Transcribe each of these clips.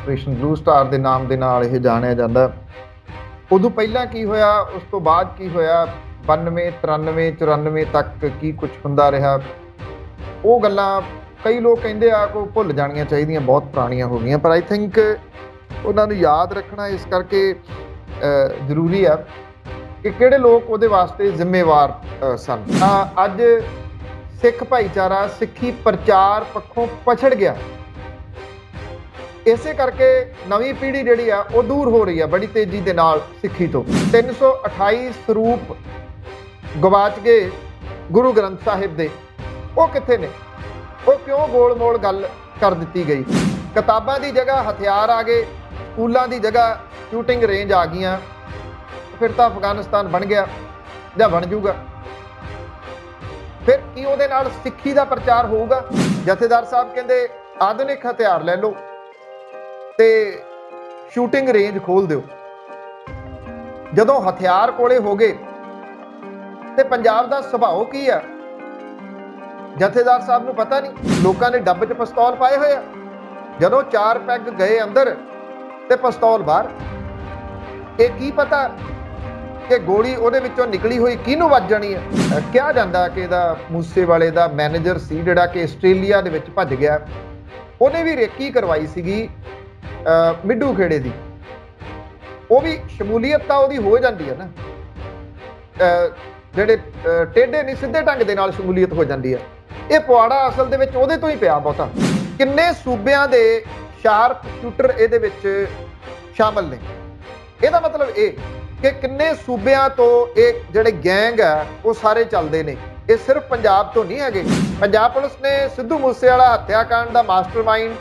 operation blue star ਦੇ ਨਾਮ ਦੇ ਨਾਲ ਇਹ ਜਾਣਿਆ ਜਾਂਦਾ ਉਦੋਂ ਪਹਿਲਾਂ ਕੀ ਹੋਇਆ ਉਸ ਤੋਂ ਬਾਅਦ ਕੀ ਹੋਇਆ 92 93 94 ਤੱਕ ਕੀ ਕੁਝ ਹੁੰਦਾ ਰਿਹਾ ਉਹ ਗੱਲਾਂ ਕਈ ਲੋਕ ਕਹਿੰਦੇ ਆ ਕੋ ਭੁੱਲ ਜਾਣੀਆਂ ਚਾਹੀਦੀਆਂ ਬਹੁਤ ਪੁਰਾਣੀਆਂ ਹੋ ਗਈਆਂ ਪਰ ਆਈ ਥਿੰਕ ਉਹਨਾਂ ਨੂੰ ਯਾਦ ਰੱਖਣਾ ਇਸ ਕਰਕੇ ਜ਼ਰੂਰੀ ਆ ਕਿ ਕਿਹੜੇ ਲੋਕ ਉਹਦੇ ਵਾਸਤੇ ਜ਼ਿੰਮੇਵਾਰ ਸਨ ਅੱਜ ਸਿੱਖ ਭਾਈਚਾਰਾ ਸਿੱਖੀ ਪ੍ਰਚਾਰ ਪੱਖੋਂ ਪਛੜ ਗਿਆ ਇਸੇ ਕਰਕੇ ਨਵੀਂ ਪੀੜ੍ਹੀ ਜਿਹੜੀ ਆ ਉਹ ਦੂਰ ਹੋ ਰਹੀ ਆ ਬੜੀ ਤੇਜ਼ੀ ਦੇ ਨਾਲ ਸਿੱਖੀ ਤੋਂ 328 ਸਰੂਪ ਗਵਾਚ ਗਏ ਗੁਰੂ ਗ੍ਰੰਥ ਸਾਹਿਬ ਦੇ ਉਹ ਕਿੱਥੇ ਨੇ ਉਹ ਕਿਉਂ ਗੋਲ-ਮੋਲ ਗੱਲ ਕਰ ਦਿੱਤੀ ਗਈ ਕਿਤਾਬਾਂ ਦੀ ਜਗ੍ਹਾ ਹਥਿਆਰ ਆ ਗਏ ਸਕੂਲਾਂ ਦੀ ਜਗ੍ਹਾ ਸ਼ੂਟਿੰਗ ਰੇਂਜ ਆ ਗਈਆਂ ਫਿਰ ਤਾਂ ਅਫਗਾਨਿਸਤਾਨ ਬਣ ਗਿਆ ਜਾਂ ਬਣ ਜਾਊਗਾ ਫਿਰ ਕੀ ਉਹਦੇ ਨਾਲ ਸਿੱਖੀ ਦਾ ਪ੍ਰਚਾਰ ਹੋਊਗਾ ਜਥੇਦਾਰ ਸਾਹਿਬ ਕਹਿੰਦੇ ਆਧੁਨਿਕ ਹਥਿਆਰ ਲੈ ਲਓ ਤੇ ਸ਼ੂਟਿੰਗ ਰੇਂਜ ਖੋਲ ਦਿਓ ਜਦੋਂ ਹਥਿਆਰ ਕੋਲੇ ਹੋ ਗਏ ਤੇ ਪੰਜਾਬ ਦਾ ਸੁਭਾਅ ਕੀ ਆ ਜਥੇਦਾਰ ਸਾਹਿਬ ਨੂੰ ਪਤਾ ਨਹੀਂ ਲੋਕਾਂ ਨੇ ਡੱਬ 'ਚ ਪਿਸਤੌਲ ਪਾਏ ਹੋਏ ਆ ਜਦੋਂ ਚਾਰ ਪੈਗ ਗਏ ਅੰਦਰ ਤੇ ਪਿਸਤੌਲ ਬਾਹਰ ਇਹ ਕੀ ਪਤਾ ਕਿ ਗੋਲੀ ਉਹਦੇ ਵਿੱਚੋਂ ਨਿਕਲੀ ਹੋਈ ਕਿਹਨੂੰ ਵੱਜ ਜਾਣੀ ਆ ਕਿਹਾ ਜਾਂਦਾ ਕਿ ਇਹਦਾ ਮੂਸੇ ਵਾਲੇ ਦਾ ਮੈਨੇਜਰ ਸੀ ਜਿਹੜਾ ਕਿ ਆਸਟ੍ਰੇਲੀਆ ਦੇ ਵਿੱਚ ਭੱਜ ਗਿਆ ਉਹਨੇ ਵੀ ਰੇਕੀ ਕਰਵਾਈ ਸੀਗੀ ਮਿੱਡੂ ਖੇੜੇ ਦੀ ਉਹ ਵੀ ਸ਼ਮੂਲੀਅਤ ਤਾਂ ਉਹਦੀ ਹੋ ਜਾਂਦੀ ਹੈ ਨਾ ਜਿਹੜੇ ਟੇਡੇ ਨਹੀਂ ਸਿੱਧੇ ਢੰਗ ਦੇ ਨਾਲ ਸ਼ਮੂਲੀਅਤ ਹੋ ਜਾਂਦੀ ਹੈ ਇਹ ਪਵਾੜਾ ਅਸਲ ਦੇ ਵਿੱਚ ਉਹਦੇ ਤੋਂ ਹੀ ਪਿਆ ਬਹੁਤਾ ਕਿੰਨੇ ਸੂਬਿਆਂ ਦੇ ਸ਼ਾਰਪ ਸ਼ੂਟਰ ਇਹਦੇ ਵਿੱਚ ਸ਼ਾਮਲ ਨੇ ਇਹਦਾ ਮਤਲਬ ਇਹ ਕਿ ਕਿੰਨੇ ਸੂਬਿਆਂ ਤੋਂ ਇਹ ਜਿਹੜੇ ਗੈਂਗ ਆ ਉਹ ਸਾਰੇ ਚੱਲਦੇ ਨੇ ਇਹ ਸਿਰਫ ਪੰਜਾਬ ਤੋਂ ਨਹੀਂ ਹੈਗੇ ਪੰਜਾਬ ਪੁਲਿਸ ਨੇ ਸਿੱਧੂ ਮੂਸੇਵਾਲਾ ਹੱਤਿਆਕਾਂਡ ਦਾ ਮਾਸਟਰਮਾਈਂਡ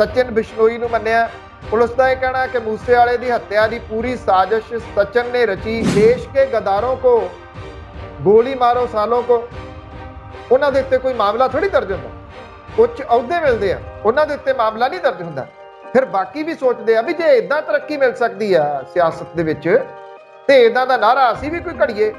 ਸਚਨ ਬਿਸ਼ਨੋਈ ਨੂੰ ਮੰਨਿਆ ਪੁਲਿਸ ਦਾ ਇਹ ਕਹਿਣਾ ਕਿ ਮੂਸੇ ਵਾਲੇ ਦੀ ਹੱਤਿਆ ਦੀ ਪੂਰੀ ਸਾਜ਼ਿਸ਼ ਸਚਨ ਨੇ ਰਚੀ ਦੇਸ਼ ਕੇ ਗਦਾਰੋਂ ਕੋ ਗੋਲੀ ਮਾਰੋ ਸਾਲੋਂ ਕੋ ਉਹਨਾਂ ਦੇ ਉੱਤੇ ਕੋਈ ਮਾਮਲਾ ਥੋੜੀ ਦਰਜ ਹੁੰਦਾ ਉੱਚ ਅਹੁਦੇ ਮਿਲਦੇ ਆ ਉਹਨਾਂ ਦੇ ਉੱਤੇ ਮਾਮਲਾ ਨਹੀਂ ਦਰਜ ਹੁੰਦਾ ਫਿਰ ਬਾਕੀ ਵੀ ਸੋਚਦੇ ਆ ਵੀ ਜੇ ਇਦਾਂ ਤਰੱਕੀ ਮਿਲ ਸਕਦੀ ਆ ਸਿਆਸਤ ਦੇ ਵਿੱਚ ਤੇ ਇਦਾਂ ਦਾ ਨਾਰਾ ਅਸੀਂ ਵੀ ਕੋਈ ਘੜੀਏ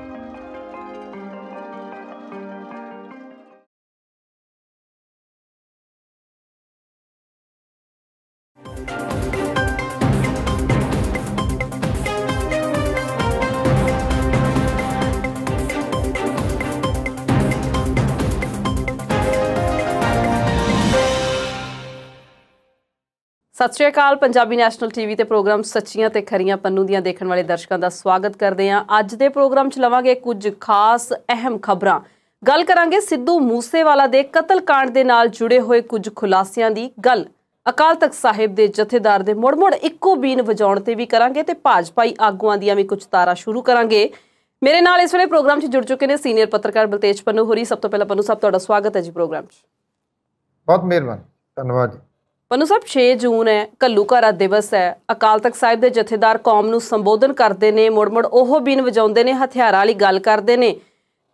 ਸਤਿ ਸ਼੍ਰੀ ਅਕਾਲ ਪੰਜਾਬੀ ਨੈਸ਼ਨਲ ਟੀਵੀ ਤੇ ਪ੍ਰੋਗਰਾਮ ਸੱਚੀਆਂ ਤੇ ਖਰੀਆਂ ਪੰਨੂ ਦੀਆਂ ਦੇਖਣ ਵਾਲੇ ਦਰਸ਼ਕਾਂ ਦਾ ਸਵਾਗਤ ਕਰਦੇ ਹਾਂ ਅੱਜ ਦੇ ਪ੍ਰੋਗਰਾਮ 'ਚ ਲਵਾਂਗੇ ਕੁਝ ਖਾਸ ਅਹਿਮ ਖਬਰਾਂ ਗੱਲ ਕਰਾਂਗੇ ਸਿੱਧੂ ਮੂਸੇਵਾਲਾ ਦੇ ਕਤਲकांड ਦੇ ਨਾਲ ਜੁੜੇ ਹੋਏ ਕੁਝ ਖੁਲਾਸਿਆਂ ਦੀ ਗੱਲ ਅਕਾਲ ਤਖਤ ਸਾਹਿਬ ਦੇ ਜਥੇਦਾਰ ਦੇ ਮੋੜ-ਮੋੜ ਇੱਕੋ ਬੀਨ ਵਜਾਉਣ ਤੇ ਵੀ ਕਰਾਂਗੇ ਤੇ ਭਾਜਪਾਈ ਆਗੂਆਂ ਦੀਆਂ ਵੀ ਕੁਝ ਤਾਰਾ ਸ਼ੁਰੂ ਕਰਾਂਗੇ ਮੇਰੇ ਨਾਲ ਇਸ ਵੇਲੇ ਪ੍ਰੋਗਰਾਮ 'ਚ ਜੁੜ ਚੁੱਕੇ ਨੇ ਸੀਨੀਅਰ ਪੱਤਰਕਾਰ ਬਲਤੇਜ ਪੰਨੂ ਹੋਰੀ ਸਭ ਤੋਂ ਪਹਿਲਾਂ ਪੰਨੂ ਸਾਹਿਬ ਤੁਹਾਡਾ ਸਵਾਗਤ ਹੈ ਜੀ ਪ੍ਰੋਗਰਾਮ 'ਚ ਬਹੁਤ ਮਿਹਰਬਾਨ ਧੰਨਵਾਦ ਪਨੂ ਸਾਹਿਬ 6 ਜੂਨ ਹੈ ਕੱਲੂਕਾਰਾ ਦਿਵਸ ਹੈ ਅਕਾਲ ਤਖਤ ਸਾਹਿਬ ਦੇ ਜਥੇਦਾਰ ਕੌਮ ਨੂੰ ਸੰਬੋਧਨ ਕਰਦੇ ਨੇ ਮੁੜ-ਮੁੜ ਉਹ ਬੀਨ ਵਜਾਉਂਦੇ ਨੇ ਹਥਿਆਰਾਂ ਵਾਲੀ ਗੱਲ ਕਰਦੇ ਨੇ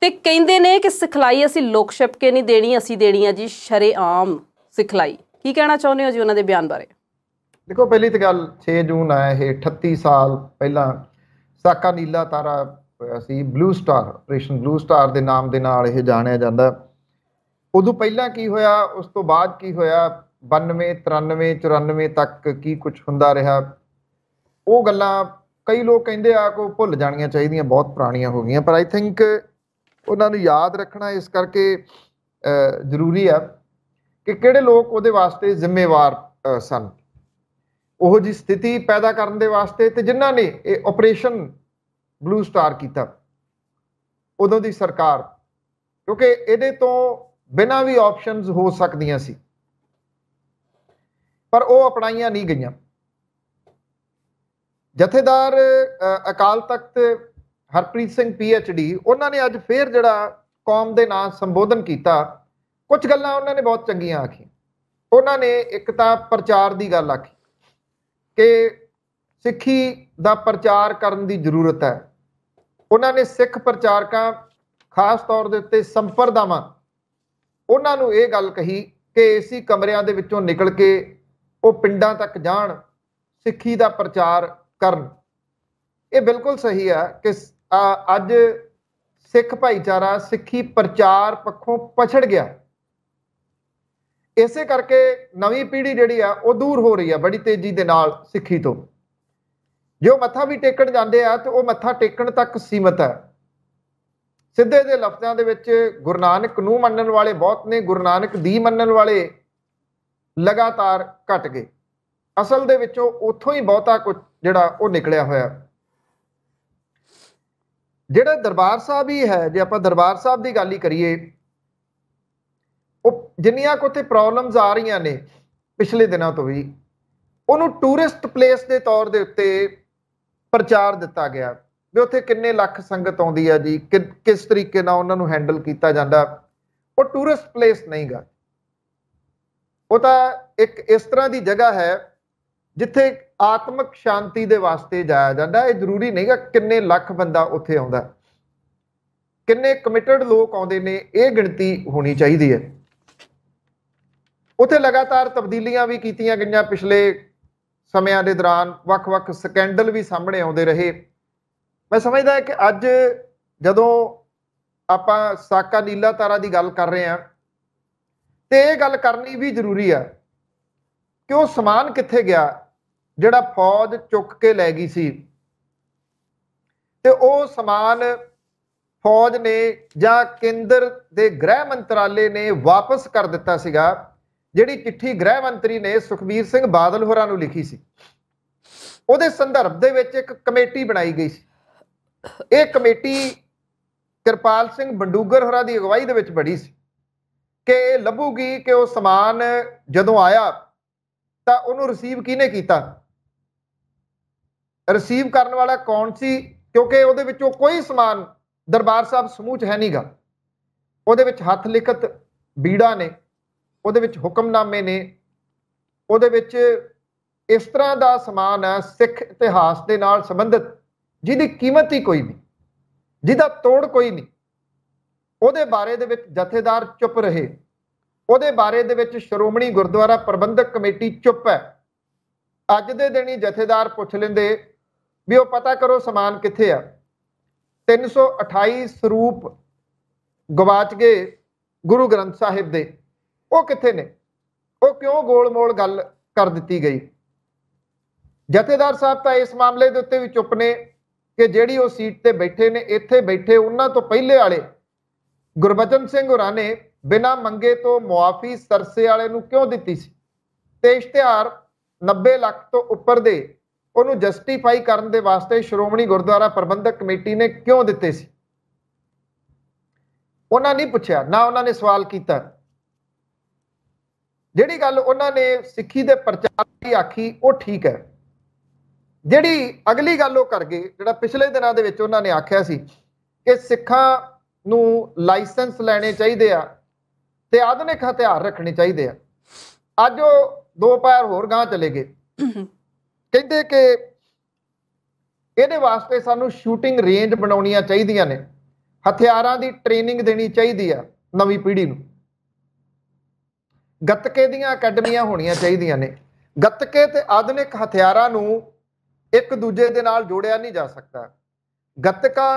ਤੇ ਕਹਿੰਦੇ ਨੇ ਕਿ ਸਿਖਲਾਈ ਅਸੀਂ ਲੋਕ ਛਪਕੇ ਨਹੀਂ ਦੇਣੀ ਅਸੀਂ ਦੇਣੀ ਆ ਜੀ ਸ਼ਰੇ ਆਮ ਸਿਖਲਾਈ ਕੀ ਕਹਿਣਾ ਚਾਹੁੰਦੇ ਹੋ ਜੀ ਉਹਨਾਂ ਦੇ ਬਿਆਨ ਬਾਰੇ ਦੇਖੋ ਪਹਿਲੀ ਤਾਂ ਗੱਲ 6 ਜੂਨ ਆਇਆ ਇਹ 38 ਸਾਲ ਪਹਿਲਾਂ ਸਾਕਾ ਨੀਲਾ ਤਾਰਾ ਅਸੀਂ blue star operation blue star ਦੇ ਨਾਮ ਦੇ ਨਾਲ ਇਹ ਜਾਣਿਆ ਜਾਂਦਾ ਉਦੋਂ ਪਹਿਲਾਂ ਕੀ ਹੋਇਆ ਉਸ ਤੋਂ ਬਾਅਦ ਕੀ ਹੋਇਆ 92 93 94 ਤੱਕ ਕੀ ਕੁਝ ਹੁੰਦਾ ਰਿਹਾ ਉਹ ਗੱਲਾਂ ਕਈ ਲੋਕ ਕਹਿੰਦੇ ਆ ਕੋ ਭੁੱਲ ਜਾਣੀਆਂ ਚਾਹੀਦੀਆਂ ਬਹੁਤ ਪੁਰਾਣੀਆਂ ਹੋ ਗਈਆਂ ਪਰ ਆਈ ਥਿੰਕ ਉਹਨਾਂ ਨੂੰ ਯਾਦ ਰੱਖਣਾ ਇਸ ਕਰਕੇ ਜ਼ਰੂਰੀ ਆ ਕਿ ਕਿਹੜੇ ਲੋਕ ਉਹਦੇ ਵਾਸਤੇ ਜ਼ਿੰਮੇਵਾਰ ਸਨ ਉਹ ਜੀ ਸਥਿਤੀ ਪੈਦਾ ਕਰਨ ਦੇ ਵਾਸਤੇ ਤੇ ਜਿਨ੍ਹਾਂ ਨੇ ਇਹ ਆਪਰੇਸ਼ਨ ਬਲੂ ਸਟਾਰ ਕੀਤਾ ਉਦੋਂ ਦੀ ਸਰਕਾਰ ਕਿਉਂਕਿ ਇਹਦੇ ਤੋਂ ਬਿਨਾਂ ਵੀ ਆਪਸ਼ਨਸ ਹੋ ਸਕਦੀਆਂ ਸੀ ਪਰ ਉਹ ਅਪਣਾਈਆਂ ਨਹੀਂ ਗਈਆਂ ਜਥੇਦਾਰ ਅਕਾਲ ਤਖਤ ਹਰਪ੍ਰੀਤ ਸਿੰਘ ਪੀਐਚਡੀ ਉਹਨਾਂ ਨੇ ਅੱਜ ਫੇਰ ਜਿਹੜਾ ਕੌਮ ਦੇ ਨਾਂ ਸੰਬੋਧਨ ਕੀਤਾ ਕੁਝ ਗੱਲਾਂ ਉਹਨਾਂ ਨੇ ਬਹੁਤ ਚੰਗੀਆਂ ਆਖੀਆਂ ਉਹਨਾਂ ਨੇ ਇੱਕ ਤਾਂ ਪ੍ਰਚਾਰ ਦੀ ਗੱਲ ਆਖੀ ਕਿ ਸਿੱਖੀ ਦਾ ਪ੍ਰਚਾਰ ਕਰਨ ਦੀ ਜ਼ਰੂਰਤ ਹੈ ਉਹਨਾਂ ਨੇ ਸਿੱਖ ਪ੍ਰਚਾਰਕਾਂ ਖਾਸ ਤੌਰ ਦੇ ਉੱਤੇ ਸੰਪਰਦਾਵਾਂ ਉਹਨਾਂ ਨੂੰ ਇਹ ਗੱਲ ਕਹੀ ਕਿ ਏਸੀ ਕਮਰਿਆਂ ਦੇ ਵਿੱਚੋਂ ਨਿਕਲ ਕੇ ਉਹ ਪਿੰਡਾਂ ਤੱਕ ਜਾਣ ਸਿੱਖੀ ਦਾ ਪ੍ਰਚਾਰ ਕਰਨ ਇਹ ਬਿਲਕੁਲ ਸਹੀ ਹੈ ਕਿ ਅੱਜ ਸਿੱਖ ਭਾਈਚਾਰਾ ਸਿੱਖੀ ਪ੍ਰਚਾਰ ਪੱਖੋਂ ਪਛੜ ਗਿਆ ਇਸੇ ਕਰਕੇ ਨਵੀਂ ਪੀੜ੍ਹੀ ਜਿਹੜੀ ਆ ਉਹ ਦੂਰ ਹੋ ਰਹੀ ਆ ਬੜੀ ਤੇਜ਼ੀ ਦੇ ਨਾਲ ਸਿੱਖੀ ਤੋਂ ਜੋ ਮੱਥਾ ਵੀ ਟੇਕਣ ਜਾਂਦੇ ਆ ਤੇ ਉਹ ਮੱਥਾ ਟੇਕਣ ਤੱਕ ਸੀਮਤ ਹੈ ਸਿੱਧੇ ਦੇ ਲਫ਼ਜ਼ਾਂ ਦੇ ਵਿੱਚ ਗੁਰੂ ਨਾਨਕ ਨੂੰ ਮੰਨਣ ਵਾਲੇ ਬਹੁਤ ਨੇ ਗੁਰੂ ਨਾਨਕ ਦੀ ਮੰਨਣ ਵਾਲੇ ਲਗਾਤਾਰ ਘਟ ਗਏ ਅਸਲ ਦੇ ਵਿੱਚੋਂ ਉੱਥੋਂ ਹੀ ਬਹੁਤਾ ਕੁਝ ਜਿਹੜਾ ਉਹ ਨਿਕਲਿਆ ਹੋਇਆ ਜਿਹੜਾ ਦਰਬਾਰ ਸਾਹਿਬ ਹੀ ਹੈ ਜੇ ਆਪਾਂ ਦਰਬਾਰ ਸਾਹਿਬ ਦੀ ਗੱਲ ਹੀ ਕਰੀਏ ਉਹ ਜਿੰਨੀਆਂ ਕੋਤੇ ਪ੍ਰੋਬਲਮਸ ਆ ਰਹੀਆਂ ਨੇ ਪਿਛਲੇ ਦਿਨਾਂ ਤੋਂ ਵੀ ਉਹਨੂੰ ਟੂਰਿਸਟ ਪਲੇਸ ਦੇ ਤੌਰ ਦੇ ਉੱਤੇ ਪ੍ਰਚਾਰ ਦਿੱਤਾ ਗਿਆ ਵੀ ਉੱਥੇ ਕਿੰਨੇ ਲੱਖ ਸੰਗਤ ਆਉਂਦੀ ਆ ਜੀ ਕਿਸ ਤਰੀਕੇ ਨਾਲ ਉਹਨਾਂ ਨੂੰ ਹੈਂਡਲ ਕੀਤਾ ਜਾਂਦਾ ਉਹ ਟੂਰਿਸਟ ਪਲੇਸ ਨਹੀਂਗਾ ਉਹ ਤਾਂ ਇੱਕ ਇਸ ਤਰ੍ਹਾਂ ਦੀ ਜਗ੍ਹਾ ਹੈ ਜਿੱਥੇ ਆਤਮਿਕ ਸ਼ਾਂਤੀ ਦੇ ਵਾਸਤੇ ਜਾਇਆ ਜਾਂਦਾ ਇਹ ਜ਼ਰੂਰੀ ਨਹੀਂਗਾ ਕਿੰਨੇ ਲੱਖ ਬੰਦਾ ਉੱਥੇ ਆਉਂਦਾ ਕਿੰਨੇ ਕਮਿਟਡ ਲੋਕ ਆਉਂਦੇ ਨੇ ਇਹ ਗਿਣਤੀ ਹੋਣੀ ਚਾਹੀਦੀ ਹੈ ਉੱਥੇ ਲਗਾਤਾਰ ਤਬਦੀਲੀਆਂ ਵੀ ਕੀਤੀਆਂ ਗਈਆਂ ਪਿਛਲੇ ਸਮਿਆਂ ਦੇ ਦੌਰਾਨ ਵੱਖ-ਵੱਖ ਸਕੈਂਡਲ ਵੀ ਸਾਹਮਣੇ ਆਉਂਦੇ ਰਹੇ ਮੈਂ ਸਮਝਦਾ ਕਿ ਅੱਜ ਜਦੋਂ ਆਪਾਂ ਸਾਕਾ ਨੀਲਾ ਤਾਰਾ ਦੀ ਗੱਲ ਕਰ ਰਹੇ ਹਾਂ ਤੇ ਇਹ ਗੱਲ ਕਰਨੀ ਵੀ ਜ਼ਰੂਰੀ ਆ ਕਿ ਉਹ ਸਮਾਨ ਕਿੱਥੇ ਗਿਆ ਜਿਹੜਾ ਫੌਜ ਚੁੱਕ ਕੇ ਲੈ ਗਈ ਸੀ ਤੇ ਉਹ ਸਮਾਨ ਫੌਜ ਨੇ ਜਾਂ ਕੇਂਦਰ ਦੇ ਗ੍ਰਹਿ ਮੰਤਰਾਲੇ ਨੇ ਵਾਪਸ ਕਰ ਦਿੱਤਾ ਸੀਗਾ ਜਿਹੜੀ ਚਿੱਠੀ ਗ੍ਰਹਿ ਮੰਤਰੀ ਨੇ ਸੁਖਬੀਰ ਸਿੰਘ ਬਾਦਲ ਹੋਰਾਂ ਨੂੰ ਲਿਖੀ ਸੀ ਉਹਦੇ ਸੰਦਰਭ ਦੇ ਵਿੱਚ ਇੱਕ ਕਮੇਟੀ ਬਣਾਈ ਗਈ ਸੀ ਇਹ ਕਮੇਟੀ ਕਿਰਪਾਲ ਸਿੰਘ ਬੰਡੂਗਰ ਹੋਰਾਂ ਦੀ ਅਗਵਾਈ ਦੇ ਵਿੱਚ ਬਣੀ ਸੀ ਕਿ ਲੱਭੂਗੀ ਕਿ ਉਹ ਸਮਾਨ ਜਦੋਂ ਆਇਆ ਤਾਂ ਉਹਨੂੰ ਰਿਸੀਵ ਕਿਹਨੇ ਕੀਤਾ ਰਿਸੀਵ ਕਰਨ ਵਾਲਾ ਕੌਣ ਸੀ ਕਿਉਂਕਿ ਉਹਦੇ ਵਿੱਚੋਂ ਕੋਈ ਸਮਾਨ ਦਰਬਾਰ ਸਾਹਿਬ ਸਮੂਹ ਚ ਹੈ ਨਹੀਂਗਾ ਉਹਦੇ ਵਿੱਚ ਹੱਥ ਲਿਖਤ ਬੀੜਾ ਨੇ ਉਹਦੇ ਵਿੱਚ ਹੁਕਮਨਾਮੇ ਨੇ ਉਹਦੇ ਵਿੱਚ ਇਸ ਤਰ੍ਹਾਂ ਦਾ ਸਮਾਨ ਹੈ ਸਿੱਖ ਇਤਿਹਾਸ ਦੇ ਨਾਲ ਸੰਬੰਧਿਤ ਜਿਹਦੀ ਕੀਮਤ ਹੀ ਕੋਈ ਨਹੀਂ ਜਿਹਦਾ ਤੋੜ ਕੋਈ ਨਹੀਂ ਉਹਦੇ ਬਾਰੇ ਦੇ ਵਿੱਚ ਜਥੇਦਾਰ ਚੁੱਪ ਰਹੇ ਉਹਦੇ ਬਾਰੇ ਦੇ ਵਿੱਚ ਸ਼੍ਰੋਮਣੀ ਗੁਰਦੁਆਰਾ ਪ੍ਰਬੰਧਕ ਕਮੇਟੀ ਚੁੱਪ ਹੈ ਅੱਜ ਦੇ ਦਿਨ ਹੀ ਜਥੇਦਾਰ ਪੁੱਛ ਲੈਂਦੇ ਵੀ ਉਹ ਪਤਾ ਕਰੋ ਸਮਾਨ ਕਿੱਥੇ ਆ 328 ਸਰੂਪ ਗਵਾਚ ਗਏ ਗੁਰੂ ਗ੍ਰੰਥ ਸਾਹਿਬ ਦੇ ਉਹ ਕਿੱਥੇ ਨੇ ਉਹ ਕਿਉਂ ਗੋਲ-ਮੋਲ ਗੱਲ ਕਰ ਦਿੱਤੀ ਗਈ ਜਥੇਦਾਰ ਸਾਹਿਬ ਤਾਂ ਇਸ ਮਾਮਲੇ ਦੇ ਉੱਤੇ ਵੀ ਚੁੱਪ ਨੇ ਕਿ ਜਿਹੜੀ ਉਹ ਸੀਟ ਤੇ ਬੈਠੇ ਨੇ ਇੱਥੇ ਬੈਠੇ ਉਹਨਾਂ ਤੋਂ ਪਹਿਲੇ ਵਾਲੇ ਗੁਰਬਚਨ ਸਿੰਘ ਹੋਰਾਂ ਨੇ ਬਿਨਾ ਮੰਗੇ ਤੋਂ ਮੁਆਫੀ ਸਰਸੇ ਵਾਲੇ ਨੂੰ ਕਿਉਂ ਦਿੱਤੀ ਸੀ ਤੇ ਇਸ਼ਤਿਹਾਰ 90 ਲੱਖ ਤੋਂ ਉੱਪਰ ਦੇ ਉਹਨੂੰ ਜਸਟੀਫਾਈ ਕਰਨ ਦੇ ਵਾਸਤੇ ਸ਼੍ਰੋਮਣੀ ਗੁਰਦੁਆਰਾ ਪ੍ਰਬੰਧਕ ਕਮੇਟੀ ਨੇ ਕਿਉਂ ਦਿੱਤੇ ਸੀ ਉਹਨਾਂ ਨੇ ਪੁੱਛਿਆ ਨਾ ਉਹਨਾਂ ਨੇ ਸਵਾਲ ਕੀਤਾ ਜਿਹੜੀ ਗੱਲ ਉਹਨਾਂ ਨੇ ਸਿੱਖੀ ਦੇ ਪ੍ਰਚਾਰ ਦੀ ਆਖੀ ਉਹ ਠੀਕ ਹੈ ਜਿਹੜੀ ਅਗਲੀ ਗੱਲ ਉਹ ਕਰ ਗਏ ਜਿਹੜਾ ਪਿਛਲੇ ਦਿਨਾਂ ਦੇ ਵਿੱਚ ਉਹਨਾਂ ਨੇ ਆਖਿਆ ਸੀ ਕਿ ਸਿੱਖਾਂ ਨੂੰ ਲਾਇਸੈਂਸ ਲੈਣੇ ਚਾਹੀਦੇ ਆ ਤੇ ਆਧੁਨਿਕ ਹਥਿਆਰ ਰੱਖਣੇ ਚਾਹੀਦੇ ਆ ਅੱਜ ਉਹ ਦੋ ਪੈਰ ਹੋਰ ਗਾਂ ਚਲੇ ਗਏ ਕਹਿੰਦੇ ਕਿ ਇਹਦੇ ਵਾਸਤੇ ਸਾਨੂੰ ਸ਼ੂਟਿੰਗ ਰੇਂਜ ਬਣਾਉਣੀਆਂ ਚਾਹੀਦੀਆਂ ਨੇ ਹਥਿਆਰਾਂ ਦੀ ਟ੍ਰੇਨਿੰਗ ਦੇਣੀ ਚਾਹੀਦੀ ਆ ਨਵੀਂ ਪੀੜ੍ਹੀ ਨੂੰ ਗੱਤਕੇ ਦੀਆਂ ਅਕੈਡਮੀਆਂ ਹੋਣੀਆਂ ਚਾਹੀਦੀਆਂ ਨੇ ਗੱਤਕੇ ਤੇ ਆਧੁਨਿਕ ਹਥਿਆਰਾਂ ਨੂੰ ਇੱਕ ਦੂਜੇ ਦੇ ਨਾਲ ਜੋੜਿਆ ਨਹੀਂ ਜਾ ਸਕਦਾ ਗੱਤਕਾ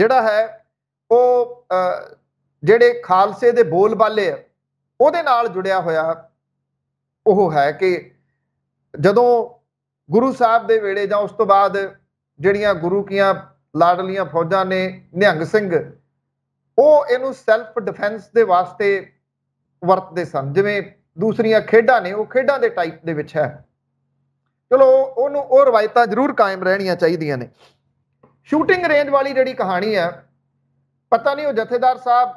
ਜਿਹੜਾ ਹੈ ਉਹ ਜਿਹੜੇ ਖਾਲਸੇ ਦੇ ਬੋਲਬਾਲੇ ਆ ਉਹਦੇ ਨਾਲ ਜੁੜਿਆ ਹੋਇਆ ਉਹ ਹੈ ਕਿ ਜਦੋਂ ਗੁਰੂ ਸਾਹਿਬ ਦੇ ਵੇਲੇ ਜਾਂ ਉਸ ਤੋਂ ਬਾਅਦ ਜਿਹੜੀਆਂ ਗੁਰੂ ਕੀਆਂ ਲਾਡਲੀਆਂ ਫੌਜਾਂ ਨੇ ਨਿਹੰਗ ਸਿੰਘ ਉਹ ਇਹਨੂੰ ਸੈਲਫ ਡਿਫੈਂਸ ਦੇ ਵਾਸਤੇ ਵਰਤਦੇ ਸਨ ਜਿਵੇਂ ਦੂਸਰੀਆਂ ਖੇਡਾਂ ਨੇ ਉਹ ਖੇਡਾਂ ਦੇ ਟਾਈਪ ਦੇ ਵਿੱਚ ਹੈ ਚਲੋ ਉਹਨੂੰ ਉਹ ਰਵਾਇਤਾਂ ਜ਼ਰੂਰ ਕਾਇਮ ਰਹਿਣੀਆਂ ਚਾਹੀਦੀਆਂ ਨੇ ਸ਼ੂਟਿੰਗ ਰੇਂਜ ਵਾਲੀ ਜਿਹੜੀ ਕਹਾਣੀ ਹੈ ਪਤਾ ਨਹੀਂ ਉਹ ਜਥੇਦਾਰ ਸਾਹਿਬ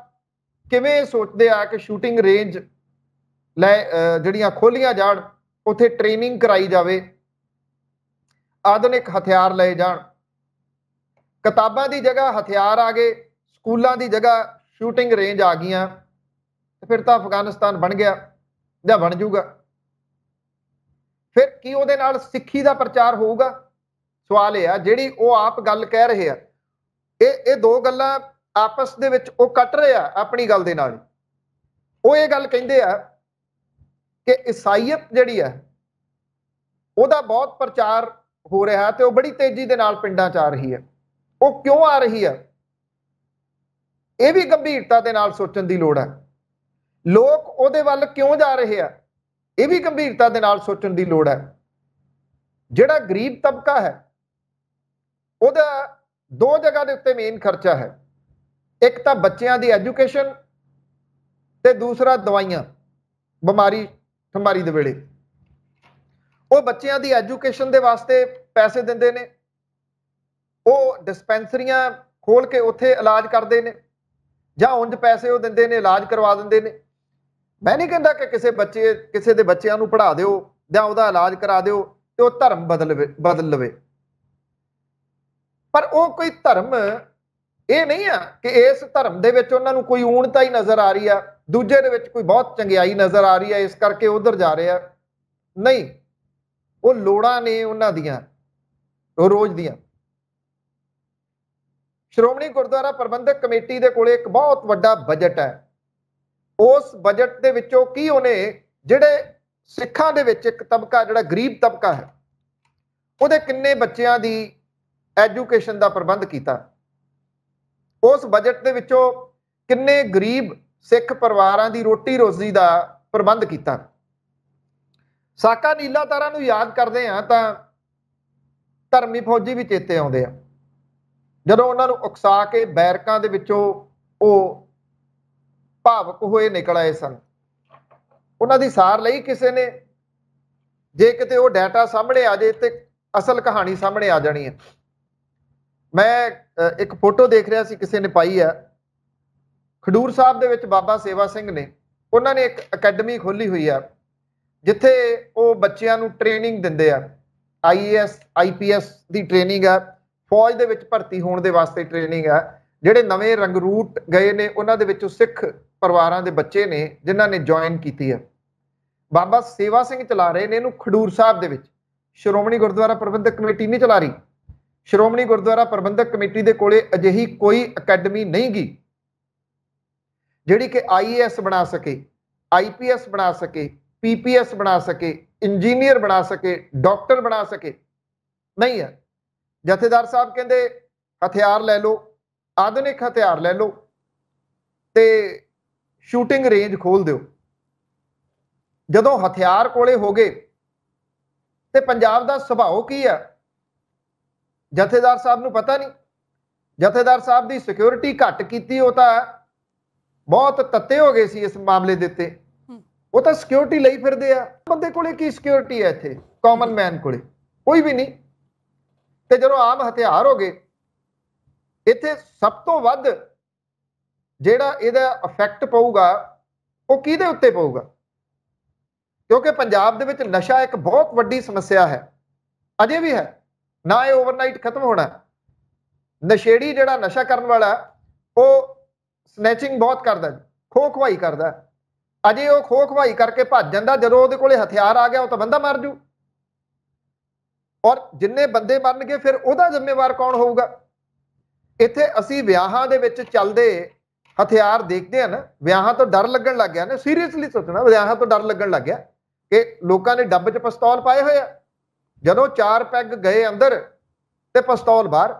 ਕਿਵੇਂ ਸੋਚਦੇ ਆ ਕਿ ਸ਼ੂਟਿੰਗ ਰੇਂਜ ਲੈ ਜਿਹੜੀਆਂ ਖੋਲੀਆਂ ਜਾਣ ਉਥੇ ਟ੍ਰੇਨਿੰਗ ਕਰਾਈ ਜਾਵੇ ਆਧੁਨਿਕ ਹਥਿਆਰ ਲਏ ਜਾਣ ਕਿਤਾਬਾਂ ਦੀ ਜਗ੍ਹਾ ਹਥਿਆਰ ਆ ਗਏ ਸਕੂਲਾਂ ਦੀ ਜਗ੍ਹਾ ਸ਼ੂਟਿੰਗ ਰੇਂਜ ਆ ਗਈਆਂ ਤੇ ਫਿਰ ਤਾਂ ਅਫਗਾਨਿਸਤਾਨ ਬਣ ਗਿਆ ਜਾਂ ਬਣ ਜਾਊਗਾ ਫਿਰ ਕੀ ਉਹਦੇ ਨਾਲ ਸਿੱਖੀ ਦਾ ਪ੍ਰਚਾਰ ਹੋਊਗਾ ਸਵਾਲ ਇਹ ਆ ਜਿਹੜੀ ਉਹ ਆਪ ਗੱਲ ਕਹਿ ਰਹੇ ਆ ਇਹ ਇਹ ਦੋ ਗੱਲਾਂ ਆਪਸ ਦੇ ਵਿੱਚ ਉਹ ਕੱਟ ਰਿਹਾ ਆਪਣੀ ਗੱਲ ਦੇ ਨਾਲ ਉਹ ਇਹ ਗੱਲ ਕਹਿੰਦੇ ਆ ਕਿ ਈਸਾਈਅਤ ਜਿਹੜੀ ਆ ਉਹਦਾ ਬਹੁਤ ਪ੍ਰਚਾਰ ਹੋ ਰਿਹਾ ਤੇ ਉਹ ਬੜੀ ਤੇਜ਼ੀ ਦੇ ਨਾਲ ਪਿੰਡਾਂ 'ਚ ਆ ਰਹੀ ਹੈ ਉਹ ਕਿਉਂ ਆ ਰਹੀ ਹੈ ਇਹ ਵੀ ਗੰਭੀਰਤਾ ਦੇ ਨਾਲ ਸੋਚਣ ਦੀ ਲੋੜ ਹੈ ਲੋਕ ਉਹਦੇ ਵੱਲ ਕਿਉਂ ਜਾ ਰਹੇ ਆ ਇਹ ਵੀ ਗੰਭੀਰਤਾ ਦੇ ਨਾਲ ਸੋਚਣ ਦੀ ਲੋੜ ਹੈ ਜਿਹੜਾ ਗਰੀਬ ਤਬਕਾ ਹੈ ਉਹਦਾ ਦੋ ਜਗ੍ਹਾ ਦੇ ਉੱਤੇ ਮੇਨ ਖਰਚਾ ਹੈ ਇੱਕ ਤਾਂ ਬੱਚਿਆਂ ਦੀ ਐਜੂਕੇਸ਼ਨ ਤੇ ਦੂਸਰਾ ਦਵਾਈਆਂ ਬਿਮਾਰੀ ਠੰਮਾਰੀ ਦੇ ਵੇਲੇ ਉਹ ਬੱਚਿਆਂ ਦੀ ਐਜੂਕੇਸ਼ਨ ਦੇ ਵਾਸਤੇ ਪੈਸੇ ਦਿੰਦੇ ਨੇ ਉਹ ਡਿਸਪੈਂਸਰੀਆਂ ਖੋਲ ਕੇ ਉੱਥੇ ਇਲਾਜ ਕਰਦੇ ਨੇ ਜਾਂ ਉਂਝ ਪੈਸੇ ਉਹ ਦਿੰਦੇ ਨੇ ਇਲਾਜ ਕਰਵਾ ਦਿੰਦੇ ਨੇ ਮੈਂ ਨਹੀਂ ਕਹਿੰਦਾ ਕਿ ਕਿਸੇ ਬੱਚੇ ਕਿਸੇ ਦੇ ਬੱਚਿਆਂ ਨੂੰ ਪੜ੍ਹਾ ਦਿਓ ਜਾਂ ਉਹਦਾ ਇਲਾਜ ਕਰਾ ਦਿਓ ਤੇ ਉਹ ਧਰਮ ਬਦਲ ਬਦਲ ਲਵੇ ਪਰ ਉਹ ਕੋਈ ਧਰਮ ਇਹ ਨਹੀਂ ਆ ਕਿ ਇਸ ਧਰਮ ਦੇ ਵਿੱਚ ਉਹਨਾਂ ਨੂੰ ਕੋਈ ਊਣਤਾ ਹੀ ਨਜ਼ਰ ਆ ਰਹੀ ਆ ਦੂਜੇ ਦੇ ਵਿੱਚ ਕੋਈ ਬਹੁਤ ਚੰਗਿਆਈ ਨਜ਼ਰ ਆ ਰਹੀ ਆ ਇਸ ਕਰਕੇ ਉਧਰ ਜਾ ਰਹੇ ਆ ਨਹੀਂ ਉਹ ਲੋੜਾਂ ਨੇ ਉਹਨਾਂ ਦੀਆਂ ਉਹ ਰੋਜ਼ ਦੀਆਂ ਸ਼੍ਰੋਮਣੀ ਗੁਰਦੁਆਰਾ ਪ੍ਰਬੰਧਕ ਕਮੇਟੀ ਦੇ ਕੋਲੇ ਇੱਕ ਬਹੁਤ ਵੱਡਾ ਬਜਟ ਹੈ ਉਸ ਬਜਟ ਦੇ ਵਿੱਚੋਂ ਕੀ ਉਹਨੇ ਜਿਹੜੇ ਸਿੱਖਾਂ ਦੇ ਵਿੱਚ ਇੱਕ ਤਬਕਾ ਜਿਹੜਾ ਗਰੀਬ ਤਬਕਾ ਹੈ ਉਹਦੇ ਕਿੰਨੇ ਬੱਚਿਆਂ ਦੀ ਐਜੂਕੇਸ਼ਨ ਦਾ ਪ੍ਰਬੰਧ ਕੀਤਾ ਉਸ ਬਜਟ ਦੇ ਵਿੱਚੋਂ ਕਿੰਨੇ ਗਰੀਬ ਸਿੱਖ ਪਰਿਵਾਰਾਂ ਦੀ ਰੋਟੀ ਰੋਜ਼ੀ ਦਾ ਪ੍ਰਬੰਧ ਕੀਤਾ ਸਾਕਾ ਨੀਲਾ ਤਾਰਾ ਨੂੰ ਯਾਦ ਕਰਦੇ ਆ ਤਾਂ ਧਰਮੀ ਫੌਜੀ ਵੀ ਚੇਤੇ ਆਉਂਦੇ ਆ ਜਦੋਂ ਉਹਨਾਂ ਨੂੰ ਉਕਸਾ ਕੇ ਬੈਰਕਾਂ ਦੇ ਵਿੱਚੋਂ ਉਹ ਭਾਵਕ ਹੋਏ ਨਿਕਲ ਆਏ ਸਨ ਉਹਨਾਂ ਦੀ ਸਾਰ ਲਈ ਕਿਸੇ ਨੇ ਜੇ ਕਿਤੇ ਉਹ ਡਾਟਾ ਸਾਹਮਣੇ ਆ ਜੇ ਤੇ ਅਸਲ ਕਹਾਣੀ ਸਾਹਮਣੇ ਆ ਜਾਣੀ ਹੈ ਮੈਂ ਇੱਕ ਫੋਟੋ ਦੇਖ ਰਿਹਾ ਸੀ ਕਿਸੇ ਨੇ ਪਾਈ ਆ ਖਡੂਰ ਸਾਹਿਬ ਦੇ ਵਿੱਚ ਬਾਬਾ ਸੇਵਾ ਸਿੰਘ ਨੇ ਉਹਨਾਂ ਨੇ ਇੱਕ ਅਕੈਡਮੀ ਖੋਲੀ ਹੋਈ ਆ ਜਿੱਥੇ ਉਹ ਬੱਚਿਆਂ ਨੂੰ ਟ੍ਰੇਨਿੰਗ ਦਿੰਦੇ ਆ ਆਈਐਸ ਆਈਪੀਐਸ ਦੀ ਟ੍ਰੇਨਿੰਗ ਆ ਫੌਜ ਦੇ ਵਿੱਚ ਭਰਤੀ ਹੋਣ ਦੇ ਵਾਸਤੇ ਟ੍ਰੇਨਿੰਗ ਆ ਜਿਹੜੇ ਨਵੇਂ ਰੰਗਰੂਟ ਗਏ ਨੇ ਉਹਨਾਂ ਦੇ ਵਿੱਚੋਂ ਸਿੱਖ ਪਰਿਵਾਰਾਂ ਦੇ ਬੱਚੇ ਨੇ ਜਿਨ੍ਹਾਂ ਨੇ ਜੁਆਇਨ ਕੀਤੀ ਆ ਬਾਬਾ ਸੇਵਾ ਸਿੰਘ ਚਲਾ ਰਹੇ ਨੇ ਇਹਨੂੰ ਖਡੂਰ ਸਾਹਿਬ ਦੇ ਵਿੱਚ ਸ਼੍ਰੋਮਣੀ ਗੁਰਦੁਆਰਾ ਪ੍ਰਬੰਧਕ ਕਮੇਟੀ ਨਹੀਂ ਚਲਾ ਰਹੀ ਸ਼੍ਰੋਮਣੀ ਗੁਰਦੁਆਰਾ ਪ੍ਰਬੰਧਕ ਕਮੇਟੀ ਦੇ ਕੋਲੇ ਅਜਿਹੀ ਕੋਈ ਅਕੈਡਮੀ ਨਹੀਂ ਗਈ ਜਿਹੜੀ ਕਿ ਆਈਏਐਸ ਬਣਾ ਸਕੇ ਆਈਪੀਐਸ ਬਣਾ ਸਕੇ ਪੀਪੀਐਸ ਬਣਾ ਸਕੇ ਇੰਜੀਨੀਅਰ ਬਣਾ ਸਕੇ ਡਾਕਟਰ ਬਣਾ ਸਕੇ ਨਹੀਂ ਹੈ ਜਥੇਦਾਰ ਸਾਹਿਬ ਕਹਿੰਦੇ ਹਥਿਆਰ ਲੈ ਲਓ ਆਧੁਨਿਕ ਹਥਿਆਰ ਲੈ ਲਓ ਤੇ ਸ਼ੂਟਿੰਗ ਰੇਂਜ ਖੋਲ ਦਿਓ ਜਦੋਂ ਹਥਿਆਰ ਕੋਲੇ ਹੋਗੇ ਤੇ ਪੰਜਾਬ ਦਾ ਸੁਭਾਅ ਕੀ ਹੈ ਜਥੇਦਾਰ ਸਾਹਿਬ ਨੂੰ ਪਤਾ ਨਹੀਂ ਜਥੇਦਾਰ ਸਾਹਿਬ ਦੀ ਸਿਕਿਉਰਿਟੀ ਘੱਟ ਕੀਤੀ ਉਹ ਤਾਂ ਬਹੁਤ ਤੱਤੇ ਹੋ ਗਏ ਸੀ ਇਸ ਮਾਮਲੇ ਦੇ ਉੱਤੇ ਉਹ ਤਾਂ ਸਿਕਿਉਰਿਟੀ ਲਈ ਫਿਰਦੇ ਆ ਬੰਦੇ ਕੋਲੇ ਕੀ ਸਿਕਿਉਰਿਟੀ ਹੈ ਇੱਥੇ ਕਾਮਨ ਮੈਨ ਕੋਲੇ ਕੋਈ ਵੀ ਨਹੀਂ ਤੇ ਜਦੋਂ ਆਮ ਹਥਿਆਰ ਹੋ ਗਏ ਇੱਥੇ ਸਭ ਤੋਂ ਵੱਧ ਜਿਹੜਾ ਇਹਦਾ ਇਫੈਕਟ ਪਊਗਾ ਉਹ ਕਿਹਦੇ ਉੱਤੇ ਪਊਗਾ ਕਿਉਂਕਿ ਪੰਜਾਬ ਦੇ ਵਿੱਚ ਨਸ਼ਾ ਇੱਕ ਬਹੁਤ ਵੱਡੀ ਸਮੱਸਿਆ ਹੈ ਅਜੇ ਵੀ ਹੈ ਨਾ ਇਹ ਓਵਰਨਾਈਟ ਖਤਮ ਹੋਣਾ ਨਸ਼ੇੜੀ ਜਿਹੜਾ ਨਸ਼ਾ ਕਰਨ ਵਾਲਾ ਉਹ ਸਨੈਚਿੰਗ ਬਹੁਤ ਕਰਦਾ ਖੋਖਵਾਈ ਕਰਦਾ ਅਜੇ ਉਹ ਖੋਖਵਾਈ ਕਰਕੇ ਭੱਜ ਜਾਂਦਾ ਜਦੋਂ ਉਹਦੇ ਕੋਲੇ ਹਥਿਆਰ ਆ ਗਿਆ ਉਹ ਤਾਂ ਬੰਦਾ ਮਰ ਜੂ ਔਰ ਜਿੰਨੇ ਬੰਦੇ ਮਰਨਗੇ ਫਿਰ ਉਹਦਾ ਜ਼ਿੰਮੇਵਾਰ ਕੌਣ ਹੋਊਗਾ ਇੱਥੇ ਅਸੀਂ ਵਿਆਹਾਂ ਦੇ ਵਿੱਚ ਚੱਲਦੇ ਹਥਿਆਰ ਦੇਖਦੇ ਆ ਨਾ ਵਿਆਹਾਂ ਤੋਂ ਡਰ ਲੱਗਣ ਲੱਗ ਗਿਆ ਨਾ ਸੀਰੀਅਸਲੀ ਸੋਚਣਾ ਵਿਆਹਾਂ ਤੋਂ ਡਰ ਲੱਗਣ ਲੱਗ ਗਿਆ ਕਿ ਲੋਕਾਂ ਨੇ ਡੱਬ 'ਚ ਪਿਸਤੌਲ ਪਾਏ ਹੋਏ ਆ ਜਦੋਂ ਚਾਰ ਪੈਗ ਗਏ ਅੰਦਰ ਤੇ ਪਿਸਤੌਲ ਬਾਹਰ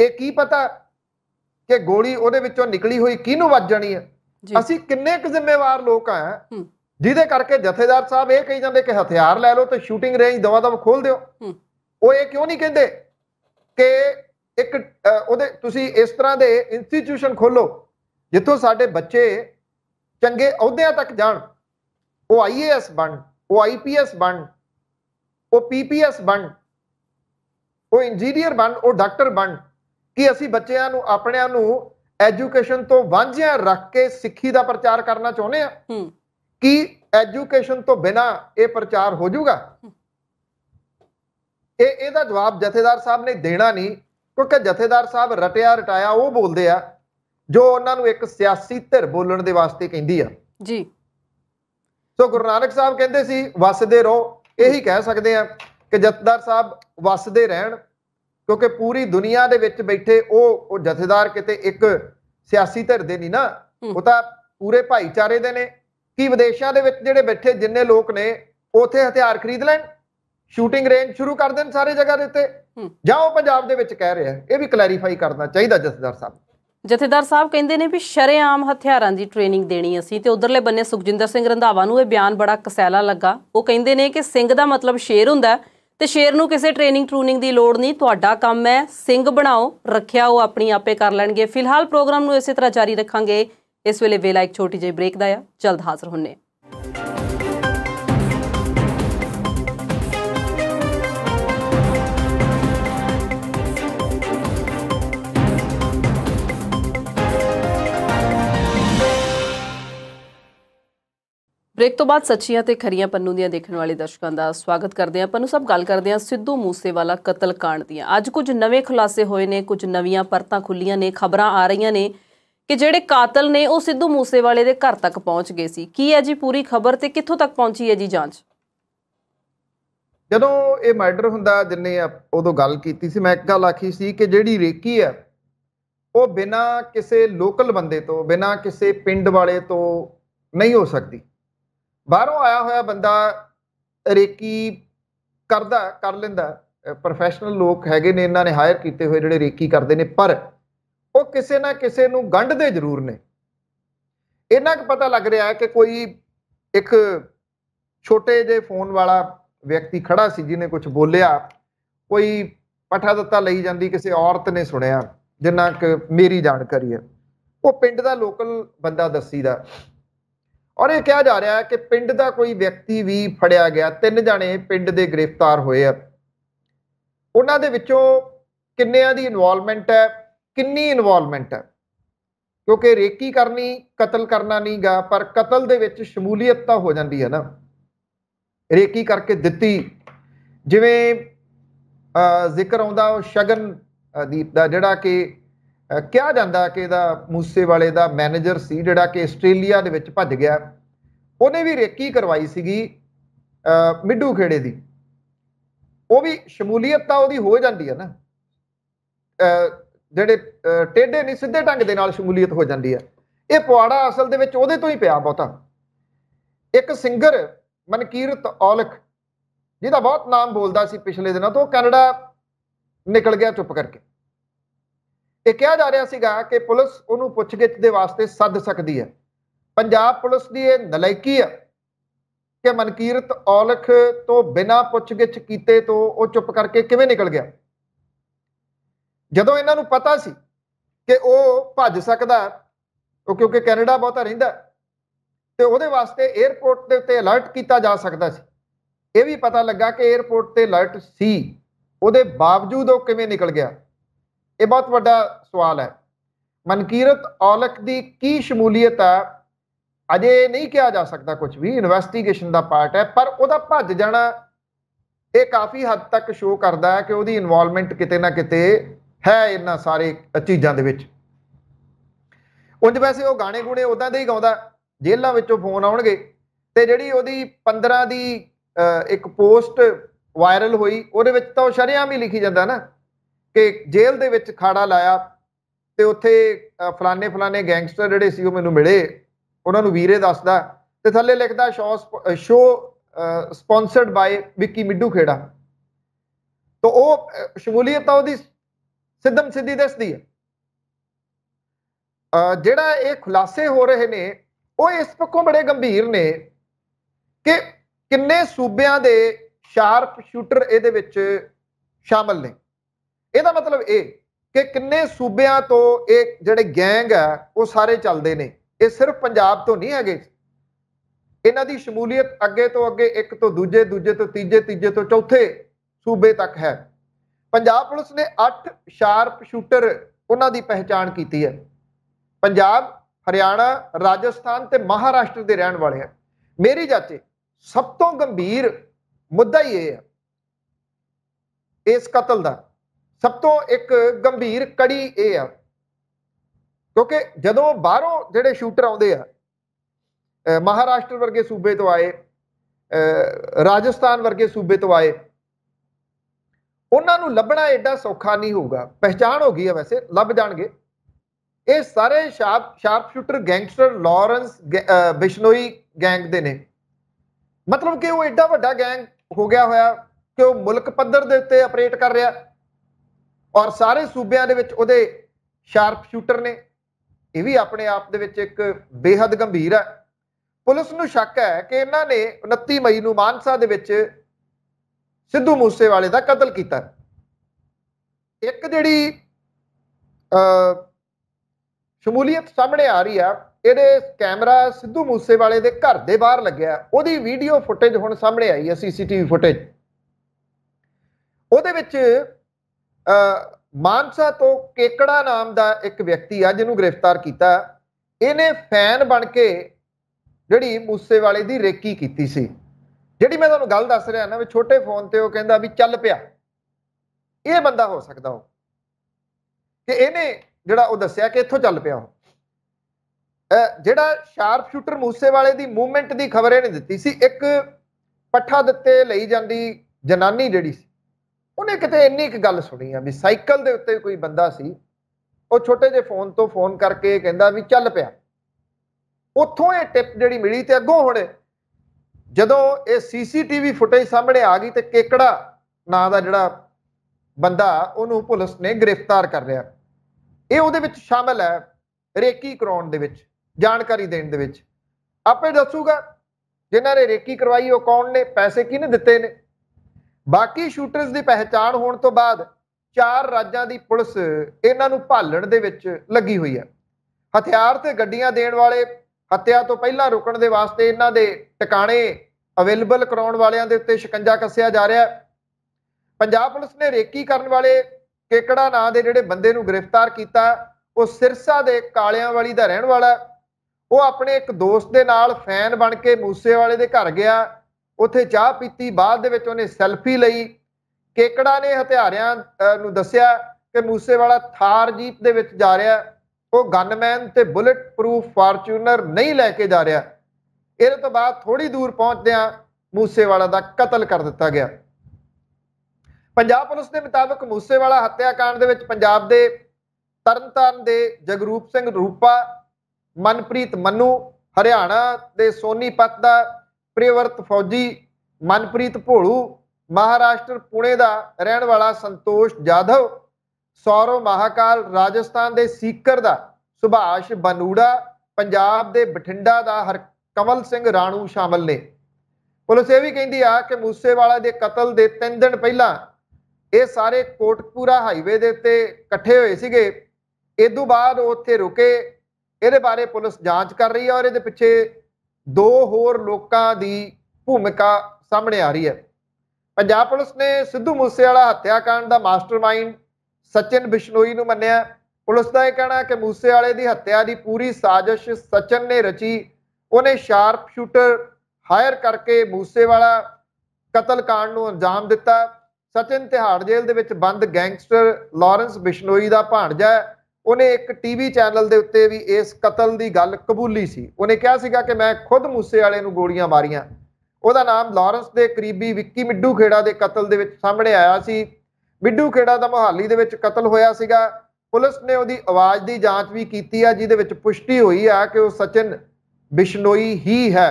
ਇਹ ਕੀ ਪਤਾ ਕਿ ਗੋਲੀ ਉਹਦੇ ਵਿੱਚੋਂ ਨਿਕਲੀ ਹੋਈ ਕਿਹਨੂੰ ਵੱਜ ਜਾਣੀ ਹੈ ਅਸੀਂ ਕਿੰਨੇ ਕੁ ਜ਼ਿੰਮੇਵਾਰ ਲੋਕ ਆ ਜਿਹਦੇ ਕਰਕੇ ਜਥੇਦਾਰ ਸਾਹਿਬ ਇਹ ਕਹੀ ਜਾਂਦੇ ਕਿ ਹਥਿਆਰ ਲੈ ਲਓ ਤੇ ਸ਼ੂਟਿੰਗ ਰੇਂਜ ਦਵਾ ਦਵਾ ਖੋਲ ਦਿਓ ਉਹ ਇਹ ਕਿਉਂ ਨਹੀਂ ਕਹਿੰਦੇ ਕਿ ਇੱਕ ਉਹਦੇ ਤੁਸੀਂ ਇਸ ਤਰ੍ਹਾਂ ਦੇ ਇੰਸਟੀਚਿਊਸ਼ਨ ਖੋਲੋ ਜਿੱਥੋਂ ਸਾਡੇ ਬੱਚੇ ਚੰਗੇ ਅਹੁਦਿਆਂ ਤੱਕ ਜਾਣ ਉਹ ਆਈਏਐਸ ਬਣ ਉਹ ਆਈਪੀਐਸ ਬਣ ਉਹ ਪੀਪੀਐਸ ਬਣ ਉਹ ਇੰਜੀਨੀਅਰ ਬਣ ਉਹ ਡਾਕਟਰ ਬਣ ਕਿ ਅਸੀਂ ਬੱਚਿਆਂ ਨੂੰ ਆਪਣਿਆਂ ਨੂੰ ਐਜੂਕੇਸ਼ਨ ਤੋਂ ਵਾਂਝਿਆ ਰੱਖ ਕੇ ਸਿੱਖੀ ਦਾ ਪ੍ਰਚਾਰ ਕਰਨਾ ਚਾਹੁੰਦੇ ਆ ਕਿ ਐਜੂਕੇਸ਼ਨ ਤੋਂ ਬਿਨਾ ਇਹ ਪ੍ਰਚਾਰ ਹੋ ਜਾਊਗਾ ਇਹ ਇਹਦਾ ਜਵਾਬ ਜਥੇਦਾਰ ਸਾਹਿਬ ਨੇ ਦੇਣਾ ਨਹੀਂ ਕਿਉਂਕਿ ਜਥੇਦਾਰ ਸਾਹਿਬ ਰਟਿਆ ਰਟਾਇਆ ਉਹ ਬੋਲਦੇ ਆ ਜੋ ਉਹਨਾਂ ਨੂੰ ਇੱਕ ਸਿਆਸੀ ਧਿਰ ਬੋਲਣ ਦੇ ਵਾਸਤੇ ਕਹਿੰਦੀ ਆ ਜੀ ਸੋ ਗੁਰੂ ਨਾਨਕ ਸਾਹਿਬ ਕਹਿੰਦੇ ਸੀ ਵਸਦੇ ਰਹੋ ਇਹੀ ਕਹਿ ਸਕਦੇ ਆ ਕਿ ਜਥੇਦਾਰ ਸਾਹਿਬ ਵਸਦੇ ਰਹਿਣ ਕਿਉਂਕਿ ਪੂਰੀ ਦੁਨੀਆ ਦੇ ਵਿੱਚ ਬੈਠੇ ਉਹ ਉਹ ਜਥੇਦਾਰ ਕਿਤੇ ਇੱਕ ਸਿਆਸੀ ਧਿਰ ਦੇ ਨਹੀਂ ਨਾ ਉਹ ਤਾਂ ਪੂਰੇ ਭਾਈਚਾਰੇ ਦੇ ਨੇ ਕੀ ਵਿਦੇਸ਼ਾਂ ਦੇ ਵਿੱਚ ਜਿਹੜੇ ਬੈਠੇ ਜਿੰਨੇ ਲੋਕ ਨੇ ਉਥੇ ਹਥਿਆਰ ਖਰੀਦ ਲੈਣ ਸ਼ੂਟਿੰਗ ਰੇਂਜ ਸ਼ੁਰੂ ਕਰ ਦੇਣ ਸਾਰੇ ਜਗ੍ਹਾ ਦੇ ਉੱਤੇ ਜਾਂ ਉਹ ਪੰਜਾਬ ਦੇ ਵਿੱਚ ਕਹਿ ਰਿਹਾ ਇਹ ਵੀ ਕਲੈਰੀਫਾਈ ਕਰਨਾ ਚਾਹੀਦਾ ਜਥੇਦਾਰ ਸਾਹਿਬ ਜਥੇਦਾਰ ਸਾਹਿਬ ਕਹਿੰਦੇ ਨੇ ਵੀ ਸ਼ਰੇਆਮ ਹਥਿਆਰਾਂ ਦੀ ਟ੍ਰੇਨਿੰਗ ਦੇਣੀ ਅਸੀਂ ਤੇ ਉਧਰਲੇ ਬੰਨੇ ਸੁਖਜਿੰਦਰ ਸਿੰਘ ਰੰਧਾਵਾ ਨੂੰ ਇਹ ਬਿਆਨ ਬੜਾ ਕਸੈਲਾ ਲੱਗਾ ਉਹ ਕਹਿੰਦੇ ਨੇ ਕਿ ਸਿੰਘ ਦਾ ਮਤਲਬ ਸ਼ੇਰ ਹੁੰਦਾ ਤੇ ਸ਼ੇਰ ਨੂੰ ਕਿਸੇ ਟ੍ਰੇਨਿੰਗ ਟ੍ਰੂਨਿੰਗ ਦੀ ਲੋੜ ਨਹੀਂ ਤੁਹਾਡਾ ਕੰਮ ਹੈ ਸਿੰਘ ਬਣਾਓ ਰੱਖਿਆ ਉਹ ਆਪਣੀ ਆਪੇ ਕਰ ਲੈਣਗੇ ਫਿਲਹਾਲ ਪ੍ਰੋਗਰਾਮ ਨੂੰ ਇਸੇ ਤਰ੍ਹਾਂ ਜਾਰੀ ਰੱਖਾਂਗੇ ਇਸ ਵੇਲੇ ਵੇਲਾ ਇੱਕ ਛੋਟੀ ਜਿਹੀ ਬ੍ਰੇਕ ਦਾ ਆ ਜਲਦ ਹਾਜ਼ਰ ਹੁੰਨੇ ਬ੍ਰੇਕ ਤੋਂ ਬਾਅਦ ਸੱਚੀਆਂ ਤੇ ਖਰੀਆਂ ਪੰਨੂ ਦੀਆਂ ਦੇਖਣ ਵਾਲੇ ਦਰਸ਼ਕਾਂ ਦਾ ਸਵਾਗਤ ਕਰਦੇ ਆਂ ਪੰਨੂ ਸਭ ਗੱਲ ਕਰਦੇ ਆਂ ਸਿੱਧੂ ਮੂਸੇਵਾਲਾ ਕਤਲ ਕਾਂਡ ਦੀਆਂ ਅੱਜ ਕੁਝ ਨਵੇਂ ਖੁਲਾਸੇ ਹੋਏ ਨੇ ਕੁਝ ਨਵੀਆਂ ਪਰਤਾਂ ਖੁੱਲੀਆਂ ਨੇ ਖਬਰਾਂ ਆ ਰਹੀਆਂ ਨੇ ਕਿ ਜਿਹੜੇ ਕਾਤਲ ਨੇ ਉਹ ਸਿੱਧੂ ਮੂਸੇਵਾਲੇ ਦੇ ਘਰ ਤੱਕ ਪਹੁੰਚ ਗਏ ਸੀ ਕੀ ਹੈ ਜੀ ਪੂਰੀ ਖਬਰ ਤੇ ਕਿੱਥੋਂ ਤੱਕ ਪਹੁੰਚੀ ਹੈ ਜੀ ਜਾਂਚ ਜਦੋਂ ਇਹ ਮਰਡਰ ਹੁੰਦਾ ਜਿੰਨੇ ਉਦੋਂ ਗੱਲ ਕੀਤੀ ਸੀ ਮੈਂ ਇੱਕ ਗੱਲ ਆਖੀ ਸੀ ਕਿ ਜਿਹੜੀ ਰੇਕੀ ਹੈ ਉਹ ਬਿਨਾ ਕਿਸੇ ਲੋਕਲ ਬੰਦੇ ਤੋਂ ਬਿਨਾ ਕਿਸੇ ਪਿੰਡ ਵਾਲੇ ਤੋਂ ਨਹੀਂ ਹੋ ਸਕਦੀ ਬਾਹਰੋਂ ਆਇਆ ਹੋਇਆ ਬੰਦਾ ਰੇਕੀ ਕਰਦਾ ਕਰ ਲੈਂਦਾ ਪ੍ਰੋਫੈਸ਼ਨਲ ਲੋਕ ਹੈਗੇ ਨੇ ਇਹਨਾਂ ਨੇ ਹਾਇਰ ਕੀਤੇ ਹੋਏ ਜਿਹੜੇ ਰੇਕੀ ਕਰਦੇ ਨੇ ਪਰ ਉਹ ਕਿਸੇ ਨਾ ਕਿਸੇ ਨੂੰ ਗੰਢਦੇ ਜ਼ਰੂਰ ਨੇ ਇਹਨਾਂ ਕੋ ਪਤਾ ਲੱਗ ਰਿਹਾ ਹੈ ਕਿ ਕੋਈ ਇੱਕ ਛੋਟੇ ਜਿਹੇ ਫੋਨ ਵਾਲਾ ਵਿਅਕਤੀ ਖੜਾ ਸੀ ਜਿਹਨੇ ਕੁਝ ਬੋਲਿਆ ਕੋਈ ਪਠਾ ਦਿੱਤਾ ਲਈ ਜਾਂਦੀ ਕਿਸੇ ਔਰਤ ਨੇ ਸੁਣਿਆ ਜਿੰਨਾ ਕਿ ਮੇਰੀ ਜਾਣਕਾਰੀ ਹੈ ਉਹ ਪਿੰਡ ਦਾ ਲੋਕਲ ਬੰਦਾ ਦੱਸੀਦਾ ਔਰ ਇਹ ਕਿਹਾ ਜਾ ਰਿਹਾ ਹੈ ਕਿ ਪਿੰਡ ਦਾ ਕੋਈ ਵਿਅਕਤੀ ਵੀ ਫੜਿਆ ਗਿਆ ਤਿੰਨ ਜਣੇ ਪਿੰਡ ਦੇ ਗ੍ਰਿਫਤਾਰ ਹੋਏ ਆ ਉਹਨਾਂ ਦੇ ਵਿੱਚੋਂ ਕਿੰਨਿਆਂ ਦੀ ਇਨਵੋਲਵਮੈਂਟ ਹੈ ਕਿੰਨੀ ਇਨਵੋਲਵਮੈਂਟ ਹੈ ਕਿਉਂਕਿ ਰੇਕੀ ਕਰਨੀ ਕਤਲ ਕਰਨਾ ਨਹੀਂਗਾ ਪਰ ਕਤਲ ਦੇ ਵਿੱਚ ਸ਼ਮੂਲੀਅਤ ਤਾਂ ਹੋ ਜਾਂਦੀ ਹੈ ਨਾ ਰੇਕੀ ਕਰਕੇ ਦਿੱਤੀ ਜਿਵੇਂ ਜ਼ਿਕਰ ਆਉਂਦਾ ਉਹ ਸ਼ਗਨ ਦੀਪ ਦਾ ਜਿਹੜਾ ਕਿ ਕਿਹਾ ਜਾਂਦਾ ਕਿ ਇਹਦਾ ਮੂਸੇ ਵਾਲੇ ਦਾ ਮੈਨੇਜਰ ਸੀ ਜਿਹੜਾ ਕਿ ਆਸਟ੍ਰੇਲੀਆ ਦੇ ਵਿੱਚ ਭੱਜ ਗਿਆ ਉਹਨੇ ਵੀ ਰੇਕੀ ਕਰਵਾਈ ਸੀਗੀ ਮਿੱਡੂ ਖੇੜੇ ਦੀ ਉਹ ਵੀ ਸ਼ਮੂਲੀਅਤ ਤਾਂ ਉਹਦੀ ਹੋ ਜਾਂਦੀ ਹੈ ਨਾ ਜਿਹੜੇ ਟੇਡੇ ਨਹੀਂ ਸਿੱਧੇ ਢੰਗ ਦੇ ਨਾਲ ਸ਼ਮੂਲੀਅਤ ਹੋ ਜਾਂਦੀ ਹੈ ਇਹ ਪਵਾੜਾ ਅਸਲ ਦੇ ਵਿੱਚ ਉਹਦੇ ਤੋਂ ਹੀ ਪਿਆ ਬਹੁਤਾ ਇੱਕ ਸਿੰਗਰ ਮਨਕੀਰਤ ਔਲਖ ਜਿਹਦਾ ਬਹੁਤ ਨਾਮ ਬੋਲਦਾ ਸੀ ਪਿਛਲੇ ਦਿਨਾਂ ਤੋਂ ਕੈਨੇਡਾ ਨਿਕਲ ਗਿਆ ਚੁੱਪ ਕਰਕੇ ਤੇ ਕਿਹਾ ਜਾ ਰਿਹਾ ਸੀਗਾ ਕਿ ਪੁਲਿਸ ਉਹਨੂੰ ਪੁੱਛਗਿੱਛ ਦੇ ਵਾਸਤੇ ਸੱਦ ਸਕਦੀ ਹੈ ਪੰਜਾਬ ਪੁਲਿਸ ਦੀ ਇਹ ਨਲਾਇਕੀ ਹੈ ਕਿ ਮਨਕੀਰਤ ਔਲਖ ਤੋਂ ਬਿਨਾਂ ਪੁੱਛਗਿੱਛ ਕੀਤੇ ਤੋਂ ਉਹ ਚੁੱਪ ਕਰਕੇ ਕਿਵੇਂ ਨਿਕਲ ਗਿਆ ਜਦੋਂ ਇਹਨਾਂ ਨੂੰ ਪਤਾ ਸੀ ਕਿ ਉਹ ਭੱਜ ਸਕਦਾ ਉਹ ਕਿਉਂਕਿ ਕੈਨੇਡਾ ਬਹੁਤਾ ਰਹਿੰਦਾ ਤੇ ਉਹਦੇ ਵਾਸਤੇ 에어ਪੋਰਟ ਦੇ ਉੱਤੇ ਅਲਰਟ ਕੀਤਾ ਜਾ ਸਕਦਾ ਸੀ ਇਹ ਵੀ ਪਤਾ ਲੱਗਾ ਕਿ 에어ਪੋਰਟ ਤੇ ਅਲਰਟ ਸੀ ਉਹਦੇ ਬਾਵਜੂਦ ਉਹ ਕਿਵੇਂ ਨਿਕਲ ਗਿਆ ਇਹ ਬਹੁਤ ਵੱਡਾ ਸਵਾਲ ਹੈ ਮਨਕੀਰਤ ਔਲਕ ਦੀ ਕੀ ਸ਼ਮੂਲੀਅਤ ਹੈ ਅਜੇ ਨਹੀਂ ਕਿਹਾ ਜਾ ਸਕਦਾ ਕੁਝ ਵੀ ਇਨਵੈਸਟੀਗੇਸ਼ਨ ਦਾ ਪਾਰਟ ਹੈ ਪਰ ਉਹਦਾ ਭੱਜ ਜਾਣਾ ਇਹ ਕਾਫੀ ਹੱਦ ਤੱਕ ਸ਼ੋਅ ਕਰਦਾ ਹੈ ਕਿ ਉਹਦੀ ਇਨਵੋਲਵਮੈਂਟ ਕਿਤੇ ਨਾ ਕਿਤੇ ਹੈ ਇਹਨਾਂ ਸਾਰੇ ਚੀਜ਼ਾਂ ਦੇ ਵਿੱਚ ਉੰਜ ਵੈਸੇ ਉਹ ਗਾਣੇ ਗੁਣੇ ਉਦਾਂ ਦੇ ਹੀ ਗਾਉਂਦਾ ਜੇਲ੍ਹਾਂ ਵਿੱਚੋਂ ਫੋਨ ਆਉਣਗੇ ਤੇ ਜਿਹੜੀ ਉਹਦੀ 15 ਦੀ ਇੱਕ ਪੋਸਟ ਵਾਇਰਲ ਹੋਈ ਉਹਦੇ ਵਿੱਚ ਤਾਂ ਉਹ ਸ਼ਰਿਆਮ ਹੀ ਲਿਖੀ ਜਾਂਦਾ ਨਾ ਕਿ ਜੇਲ੍ਹ ਦੇ ਵਿੱਚ ਖਾੜਾ ਲਾਇਆ ਤੇ ਉੱਥੇ ਫਲਾਣੇ ਫਲਾਣੇ ਗੈਂਗਸਟਰ ਜਿਹੜੇ ਸੀ ਉਹ ਮੈਨੂੰ ਮਿਲੇ ਉਹਨਾਂ ਨੂੰ ਵੀਰੇ ਦੱਸਦਾ ਤੇ ਥੱਲੇ ਲਿਖਦਾ show show sponsored by Vicky Middu Khera ਤਾਂ ਉਹ ਸ਼ਮੂਲੀਅਤ ਤਾਂ ਉਹਦੀ ਸਿੱਧਮ ਸਿੱਧੀ ਦੱਸਦੀ ਹੈ ਜਿਹੜਾ ਇਹ ਖੁਲਾਸੇ ਹੋ ਰਹੇ ਨੇ ਉਹ ਇਸ ਪੱਖੋਂ ਬੜੇ ਗੰਭੀਰ ਨੇ ਕਿ ਕਿੰਨੇ ਸੂਬਿਆਂ ਦੇ ਸ਼ਾਰਪ ਸ਼ੂਟਰ ਇਹਦੇ ਵਿੱਚ ਸ਼ਾਮਲ ਨੇ ਇਹਦਾ ਮਤਲਬ ਇਹ ਕਿ ਕਿੰਨੇ ਸੂਬਿਆਂ ਤੋਂ ਇਹ ਜਿਹੜੇ ਗੈਂਗ ਆ ਉਹ ਸਾਰੇ ਚੱਲਦੇ ਨੇ ਇਹ ਸਿਰਫ ਪੰਜਾਬ ਤੋਂ ਨਹੀਂ ਹੈਗੇ ਇਹਨਾਂ ਦੀ ਸ਼ਮੂਲੀਅਤ ਅੱਗੇ ਤੋਂ ਅੱਗੇ ਇੱਕ ਤੋਂ ਦੂਜੇ ਦੂਜੇ ਤੋਂ ਤੀਜੇ ਤੀਜੇ ਤੋਂ ਚੌਥੇ ਸੂਬੇ ਤੱਕ ਹੈ ਪੰਜਾਬ ਪੁਲਿਸ ਨੇ 8 ਸ਼ਾਰਪ ਸ਼ੂਟਰ ਉਹਨਾਂ ਦੀ ਪਹਿਚਾਣ ਕੀਤੀ ਹੈ ਪੰਜਾਬ ਹਰਿਆਣਾ ਰਾਜਸਥਾਨ ਤੇ ਮਹਾਰਾਸ਼ਟਰ ਦੇ ਰਹਿਣ ਵਾਲੇ ਆ ਮੇਰੀ ਜਾਚੇ ਸਭ ਤੋਂ ਗੰਭੀਰ ਮੁੱਦਾ ਹੀ ਇਹ ਹੈ ਇਸ ਕਤਲ ਦਾ ਸਭ ਤੋਂ ਇੱਕ ਗੰਭੀਰ ਕੜੀ ਇਹ ਆ ਕਿਉਂਕਿ ਜਦੋਂ ਬਾਹਰੋਂ ਜਿਹੜੇ ਸ਼ੂਟਰ ਆਉਂਦੇ ਆ ਮਹਾਰਾਸ਼ਟਰ ਵਰਗੇ ਸੂਬੇ ਤੋਂ ਆਏ ਰਾਜਸਥਾਨ ਵਰਗੇ ਸੂਬੇ ਤੋਂ ਆਏ ਉਹਨਾਂ ਨੂੰ ਲੱਭਣਾ ਐਡਾ ਸੌਖਾ ਨਹੀਂ ਹੋਊਗਾ ਪਹਿਚਾਣ ਹੋ ਗਈ ਆ ਵੈਸੇ ਲੱਭ ਜਾਣਗੇ ਇਹ ਸਾਰੇ sharp sharp shooter gangster Lawrence Bishnoi gang ਦੇ ਨੇ ਮਤਲਬ ਕਿ ਉਹ ਐਡਾ ਵੱਡਾ ਗੈਂਗ ਹੋ ਗਿਆ ਹੋਇਆ ਕਿ ਉਹ ਮੁਲਕ ਪੱਧਰ ਦੇ ਉੱਤੇ ਆਪਰੇਟ ਕਰ ਰਿਹਾ ਔਰ ਸਾਰੇ ਸੂਬਿਆਂ ਦੇ ਵਿੱਚ ਉਹਦੇ ਸ਼ਾਰਪ ਸ਼ੂਟਰ ਨੇ ਇਹ ਵੀ ਆਪਣੇ ਆਪ ਦੇ ਵਿੱਚ ਇੱਕ ਬੇहद ਗੰਭੀਰ ਹੈ ਪੁਲਿਸ ਨੂੰ ਸ਼ੱਕ ਹੈ ਕਿ ਇਹਨਾਂ ਨੇ 29 ਮਈ ਨੂੰ ਮਾਨਸਾ ਦੇ ਵਿੱਚ ਸਿੱਧੂ ਮੂਸੇਵਾਲੇ ਦਾ ਕਤਲ ਕੀਤਾ ਇੱਕ ਜਿਹੜੀ ਅ ਸ਼ਮੂਲੀਅਤ ਸਾਹਮਣੇ ਆ ਰਹੀ ਆ ਇਹਦੇ ਕੈਮਰਾ ਸਿੱਧੂ ਮੂਸੇਵਾਲੇ ਦੇ ਘਰ ਦੇ ਬਾਹਰ ਲੱਗਿਆ ਉਹਦੀ ਵੀਡੀਓ ਫੁਟੇਜ ਹੁਣ ਸਾਹਮਣੇ ਆਈ ਹੈ ਸੀਸੀਟੀਵੀ ਫੁਟੇਜ ਉਹਦੇ ਵਿੱਚ ਮਾਨਸਾ ਤੋਂ ਕੇਕੜਾ ਨਾਮ ਦਾ ਇੱਕ ਵਿਅਕਤੀ ਆ ਜਿਹਨੂੰ ਗ੍ਰਿਫਤਾਰ ਕੀਤਾ ਇਹਨੇ ਫੈਨ ਬਣ ਕੇ ਜਿਹੜੀ ਮੂਸੇ ਵਾਲੇ ਦੀ ਰੇਕੀ ਕੀਤੀ ਸੀ ਜਿਹੜੀ ਮੈਂ ਤੁਹਾਨੂੰ ਗੱਲ ਦੱਸ ਰਿਹਾ ਨਾ ਵੀ ਛੋਟੇ ਫੋਨ ਤੇ ਉਹ ਕਹਿੰਦਾ ਵੀ ਚੱਲ ਪਿਆ ਇਹ ਬੰਦਾ ਹੋ ਸਕਦਾ ਉਹ ਕਿ ਇਹਨੇ ਜਿਹੜਾ ਉਹ ਦੱਸਿਆ ਕਿ ਇੱਥੋਂ ਚੱਲ ਪਿਆ ਉਹ ਜਿਹੜਾ ਸ਼ਾਰਪ ਸ਼ੂਟਰ ਮੂਸੇ ਵਾਲੇ ਦੀ ਮੂਵਮੈਂਟ ਦੀ ਖਬਰ ਇਹਨੇ ਦਿੱਤੀ ਸੀ ਇੱਕ ਪੱਠਾ ਦਿੱਤੇ ਲਈ ਜਾਂਦੀ ਜਨਾਨੀ ਜਿਹੜੀ ਸੀ ਉਹਨੇ ਕਿਤੇ ਇੰਨੀ ਇੱਕ ਗੱਲ ਸੁਣੀ ਆ ਵੀ ਸਾਈਕਲ ਦੇ ਉੱਤੇ ਕੋਈ ਬੰਦਾ ਸੀ ਉਹ ਛੋਟੇ ਜਿਹੇ ਫੋਨ ਤੋਂ ਫੋਨ ਕਰਕੇ ਕਹਿੰਦਾ ਵੀ ਚੱਲ ਪਿਆ ਉੱਥੋਂ ਇਹ ਟਿਪ ਜਿਹੜੀ ਮਿਲੀ ਤੇ ਅੱਗੋਂ ਹੁਣ ਜਦੋਂ ਇਹ ਸੀਸੀਟੀਵੀ ਫੁਟੇਜ ਸਾਹਮਣੇ ਆ ਗਈ ਤੇ ਕੇਕੜਾ ਨਾਂ ਦਾ ਜਿਹੜਾ ਬੰਦਾ ਉਹਨੂੰ ਪੁਲਿਸ ਨੇ ਗ੍ਰਿਫਤਾਰ ਕਰ ਲਿਆ ਇਹ ਉਹਦੇ ਵਿੱਚ ਸ਼ਾਮਲ ਹੈ ਰੇਕੀ ਕਰਾਉਣ ਦੇ ਵਿੱਚ ਜਾਣਕਾਰੀ ਦੇਣ ਦੇ ਵਿੱਚ ਆਪੇ ਦੱਸੂਗਾ ਜਿਨ੍ਹਾਂ ਨੇ ਰੇਕੀ ਕਰਵਾਈ ਉਹ ਕੌਣ ਨੇ ਪੈਸੇ ਕਿਹਨੇ ਦਿੱਤੇ ਨੇ ਬਾਕੀ ਸ਼ੂਟਰਸ ਦੀ ਪਹਿਚਾਣ ਹੋਣ ਤੋਂ ਬਾਅਦ ਚਾਰ ਰਾਜਾਂ ਦੀ ਪੁਲਿਸ ਇਹਨਾਂ ਨੂੰ ਭਾਲਣ ਦੇ ਵਿੱਚ ਲੱਗੀ ਹੋਈ ਹੈ ਹਥਿਆਰ ਤੇ ਗੱਡੀਆਂ ਦੇਣ ਵਾਲੇ ਹੱਤਿਆ ਤੋਂ ਪਹਿਲਾਂ ਰੁਕਣ ਦੇ ਵਾਸਤੇ ਇਹਨਾਂ ਦੇ ਟਿਕਾਣੇ ਅਵੇਲੇਬਲ ਕਰਾਉਣ ਵਾਲਿਆਂ ਦੇ ਉੱਤੇ ਸ਼ਿਕੰਜਾ ਕੱਸਿਆ ਜਾ ਰਿਹਾ ਹੈ ਪੰਜਾਬ ਪੁਲਿਸ ਨੇ ਰੇਕੀ ਕਰਨ ਵਾਲੇ ਕੇਕੜਾ ਨਾਂ ਦੇ ਜਿਹੜੇ ਬੰਦੇ ਨੂੰ ਗ੍ਰਿਫਤਾਰ ਕੀਤਾ ਉਹ ਸਿਰਸਾ ਦੇ ਕਾਲਿਆਂ ਵਾਲੀ ਦਾ ਰਹਿਣ ਵਾਲਾ ਉਹ ਆਪਣੇ ਇੱਕ ਦੋਸਤ ਦੇ ਨਾਲ ਫੈਨ ਬਣ ਕੇ ਮੂਸੇ ਵਾਲੇ ਦੇ ਘਰ ਗਿਆ ਉੱਥੇ ਚਾਹ ਪੀਤੀ ਬਾਅਦ ਦੇ ਵਿੱਚ ਉਹਨੇ ਸੈਲਫੀ ਲਈ ਕੇਕੜਾ ਨੇ ਹਥਿਆਰਿਆਂ ਨੂੰ ਦੱਸਿਆ ਕਿ ਮੂਸੇਵਾਲਾ ਥਾਰ ਜੀਪ ਦੇ ਵਿੱਚ ਜਾ ਰਿਹਾ ਉਹ ਗਨਮੈਨ ਤੇ ਬੁਲਟ ਪ੍ਰੂਫ ਫਾਰਚੂਨਰ ਨਹੀਂ ਲੈ ਕੇ ਜਾ ਰਿਹਾ ਇਹਦੇ ਤੋਂ ਬਾਅਦ ਥੋੜੀ ਦੂਰ ਪਹੁੰਚਦਿਆਂ ਮੂਸੇਵਾਲਾ ਦਾ ਕਤਲ ਕਰ ਦਿੱਤਾ ਗਿਆ ਪੰਜਾਬ ਪੁਲਿਸ ਦੇ ਮੁਤਾਬਕ ਮੂਸੇਵਾਲਾ ਹੱਤਿਆਕਾਂਡ ਦੇ ਵਿੱਚ ਪੰਜਾਬ ਦੇ ਤਰਨਤਾਰਨ ਦੇ ਜਗਰੂਪ ਸਿੰਘ ਰੂਪਾ ਮਨਪ੍ਰੀਤ ਮੰਨੂ ਹਰਿਆਣਾ ਦੇ ਸੋਨੀਪਤ ਦਾ ਪ੍ਰੇਵਰਤ ਫੌਜੀ ਮਨਪ੍ਰੀਤ ਭੋਲੂ ਮਹਾਰਾਸ਼ਟਰ ਪੁਣੇ ਦਾ ਰਹਿਣ ਵਾਲਾ ਸੰਤੋਸ਼ ਜਾਧਵ ਸੌਰਵ ਮਹਾਕਾਲ ਰਾਜਸਥਾਨ ਦੇ ਸੀਕਰ ਦਾ ਸੁਭਾਸ਼ ਬਨੂੜਾ ਪੰਜਾਬ ਦੇ ਬਠਿੰਡਾ ਦਾ ਹਰਕਮਲ ਸਿੰਘ ਰਾਣੂ ਸ਼ਾਮਲ ਨੇ ਪੁਲਿਸ ਇਹ ਵੀ ਕਹਿੰਦੀ ਆ ਕਿ ਮੂਸੇਵਾਲਾ ਦੇ ਕਤਲ ਦੇ 3 ਦਿਨ ਪਹਿਲਾਂ ਇਹ ਸਾਰੇ ਕੋਟਪੂਰਾ ਹਾਈਵੇ ਦੇ ਉੱਤੇ ਇਕੱਠੇ ਹੋਏ ਸੀਗੇ ਇਸ ਤੋਂ ਬਾਅਦ ਉੱਥੇ ਰੁਕੇ ਇਹਦੇ ਬਾਰੇ ਪੁਲਿਸ ਜਾਂਚ ਕਰ ਰਹੀ ਹੈ ਔਰ ਇਹਦੇ ਪਿੱਛੇ ਦੋ ਹੋਰ ਲੋਕਾਂ ਦੀ ਭੂਮਿਕਾ ਸਾਹਮਣੇ ਆ ਰਹੀ ਹੈ ਪੰਜਾਬ ਪੁਲਿਸ ਨੇ ਸਿੱਧੂ ਮੂਸੇਵਾਲਾ ਹੱਤਿਆਕਾਂਡ ਦਾ ਮਾਸਟਰਮਾਈਂਡ ਸਚਨ ਬਿਸ਼ਨੋਈ ਨੂੰ ਮੰਨਿਆ ਪੁਲਿਸ ਦਾ ਇਹ ਕਹਿਣਾ ਕਿ ਮੂਸੇਵਾਲੇ ਦੀ ਹੱਤਿਆ ਦੀ ਪੂਰੀ ਸਾਜ਼ਿਸ਼ ਸਚਨ ਨੇ ਰਚੀ ਉਹਨੇ ਸ਼ਾਰਪ ਸ਼ੂਟਰ ਹਾਇਰ ਕਰਕੇ ਮੂਸੇਵਾਲਾ ਕਤਲ ਕਾਂਡ ਨੂੰ ਅੰਜਾਮ ਦਿੱਤਾ ਸਚਨ ਤਿਹਾੜ ਜੇਲ੍ਹ ਦੇ ਵਿੱਚ ਬੰਦ ਗੈਂਗਸਟਰ ਲਾਰੈਂਸ ਬਿਸ਼ਨੋਈ ਦਾ ਭਾਣਜਾ ਉਹਨੇ ਇੱਕ ਟੀਵੀ ਚੈਨਲ ਦੇ ਉੱਤੇ ਵੀ ਇਸ ਕਤਲ ਦੀ ਗੱਲ ਕਬੂਲੀ ਸੀ ਉਹਨੇ ਕਿਹਾ ਸੀਗਾ ਕਿ ਮੈਂ ਖੁਦ ਮੂਸੇ ਵਾਲੇ ਨੂੰ ਗੋਲੀਆਂ ਮਾਰੀਆਂ ਉਹਦਾ ਨਾਮ ਲਾਰੈਂਸ ਦੇ ਕਰੀਬੀ ਵਿੱਕੀ ਮਿੱਡੂ ਖੇੜਾ ਦੇ ਕਤਲ ਦੇ ਵਿੱਚ ਸਾਹਮਣੇ ਆਇਆ ਸੀ ਮਿੱਡੂ ਖੇੜਾ ਦਾ ਮੁਹਾਲੀ ਦੇ ਵਿੱਚ ਕਤਲ ਹੋਇਆ ਸੀਗਾ ਪੁਲਿਸ ਨੇ ਉਹਦੀ ਆਵਾਜ਼ ਦੀ ਜਾਂਚ ਵੀ ਕੀਤੀ ਆ ਜਿਹਦੇ ਵਿੱਚ ਪੁਸ਼ਟੀ ਹੋਈ ਆ ਕਿ ਉਹ ਸਚਨ ਬਿਸ਼ਨੋਈ ਹੀ ਹੈ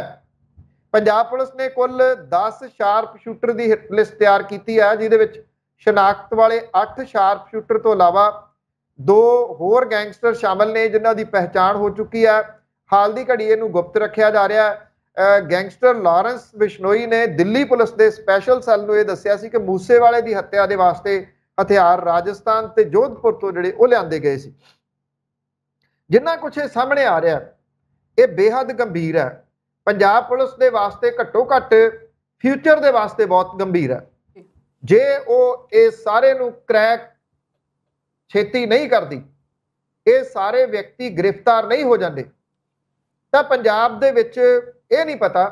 ਪੰਜਾਬ ਪੁਲਿਸ ਨੇ ਕੁੱਲ 10 ਸ਼ਾਰਪ ਸ਼ੂਟਰ ਦੀ ਲਿਸਟ ਤਿਆਰ ਕੀਤੀ ਆ ਜਿਹਦੇ ਵਿੱਚ ਸ਼ਨਾਖਤ ਵਾਲੇ 8 ਸ਼ਾਰਪ ਸ਼ੂਟਰ ਤੋਂ ਇਲਾਵਾ ਦੋ ਹੋਰ ਗੈਂਗਸਟਰ ਸ਼ਾਮਲ ਨੇ ਜਿਨ੍ਹਾਂ ਦੀ ਪਹਿਚਾਣ ਹੋ ਚੁੱਕੀ ਹੈ ਹਾਲ ਦੀ ਘੜੀ ਇਹਨੂੰ ਗੁਪਤ ਰੱਖਿਆ ਜਾ ਰਿਹਾ ਹੈ ਗੈਂਗਸਟਰ ਲਾਰੈਂਸ ਬਿਸ਼ਨੋਈ ਨੇ ਦਿੱਲੀ ਪੁਲਿਸ ਦੇ ਸਪੈਸ਼ਲ ਸੈੱਲ ਨੂੰ ਇਹ ਦੱਸਿਆ ਸੀ ਕਿ ਮੂਸੇ ਵਾਲੇ ਦੀ ਹੱਤਿਆ ਦੇ ਵਾਸਤੇ ਹਥਿਆਰ ਰਾਜਸਥਾਨ ਤੇ ਜੋਧਪੁਰ ਤੋਂ ਜਿਹੜੇ ਉਹ ਲਿਆਂਦੇ ਗਏ ਸੀ ਜਿੰਨਾ ਕੁਝ ਇਹ ਸਾਹਮਣੇ ਆ ਰਿਹਾ ਇਹ ਬੇਹੱਦ ਗੰਭੀਰ ਹੈ ਪੰਜਾਬ ਪੁਲਿਸ ਦੇ ਵਾਸਤੇ ਘੱਟੋ ਘੱਟ ਫਿਊਚਰ ਦੇ ਵਾਸਤੇ ਬਹੁਤ ਗੰਭੀਰ ਹੈ ਜੇ ਉਹ ਇਹ ਸਾਰੇ ਨੂੰ ਕ੍ਰੈਕ ਛੇਤੀ ਨਹੀਂ ਕਰਦੀ ਇਹ ਸਾਰੇ ਵਿਅਕਤੀ ਗ੍ਰਿਫਤਾਰ ਨਹੀਂ ਹੋ ਜਾਂਦੇ ਤਾਂ ਪੰਜਾਬ ਦੇ ਵਿੱਚ ਇਹ ਨਹੀਂ ਪਤਾ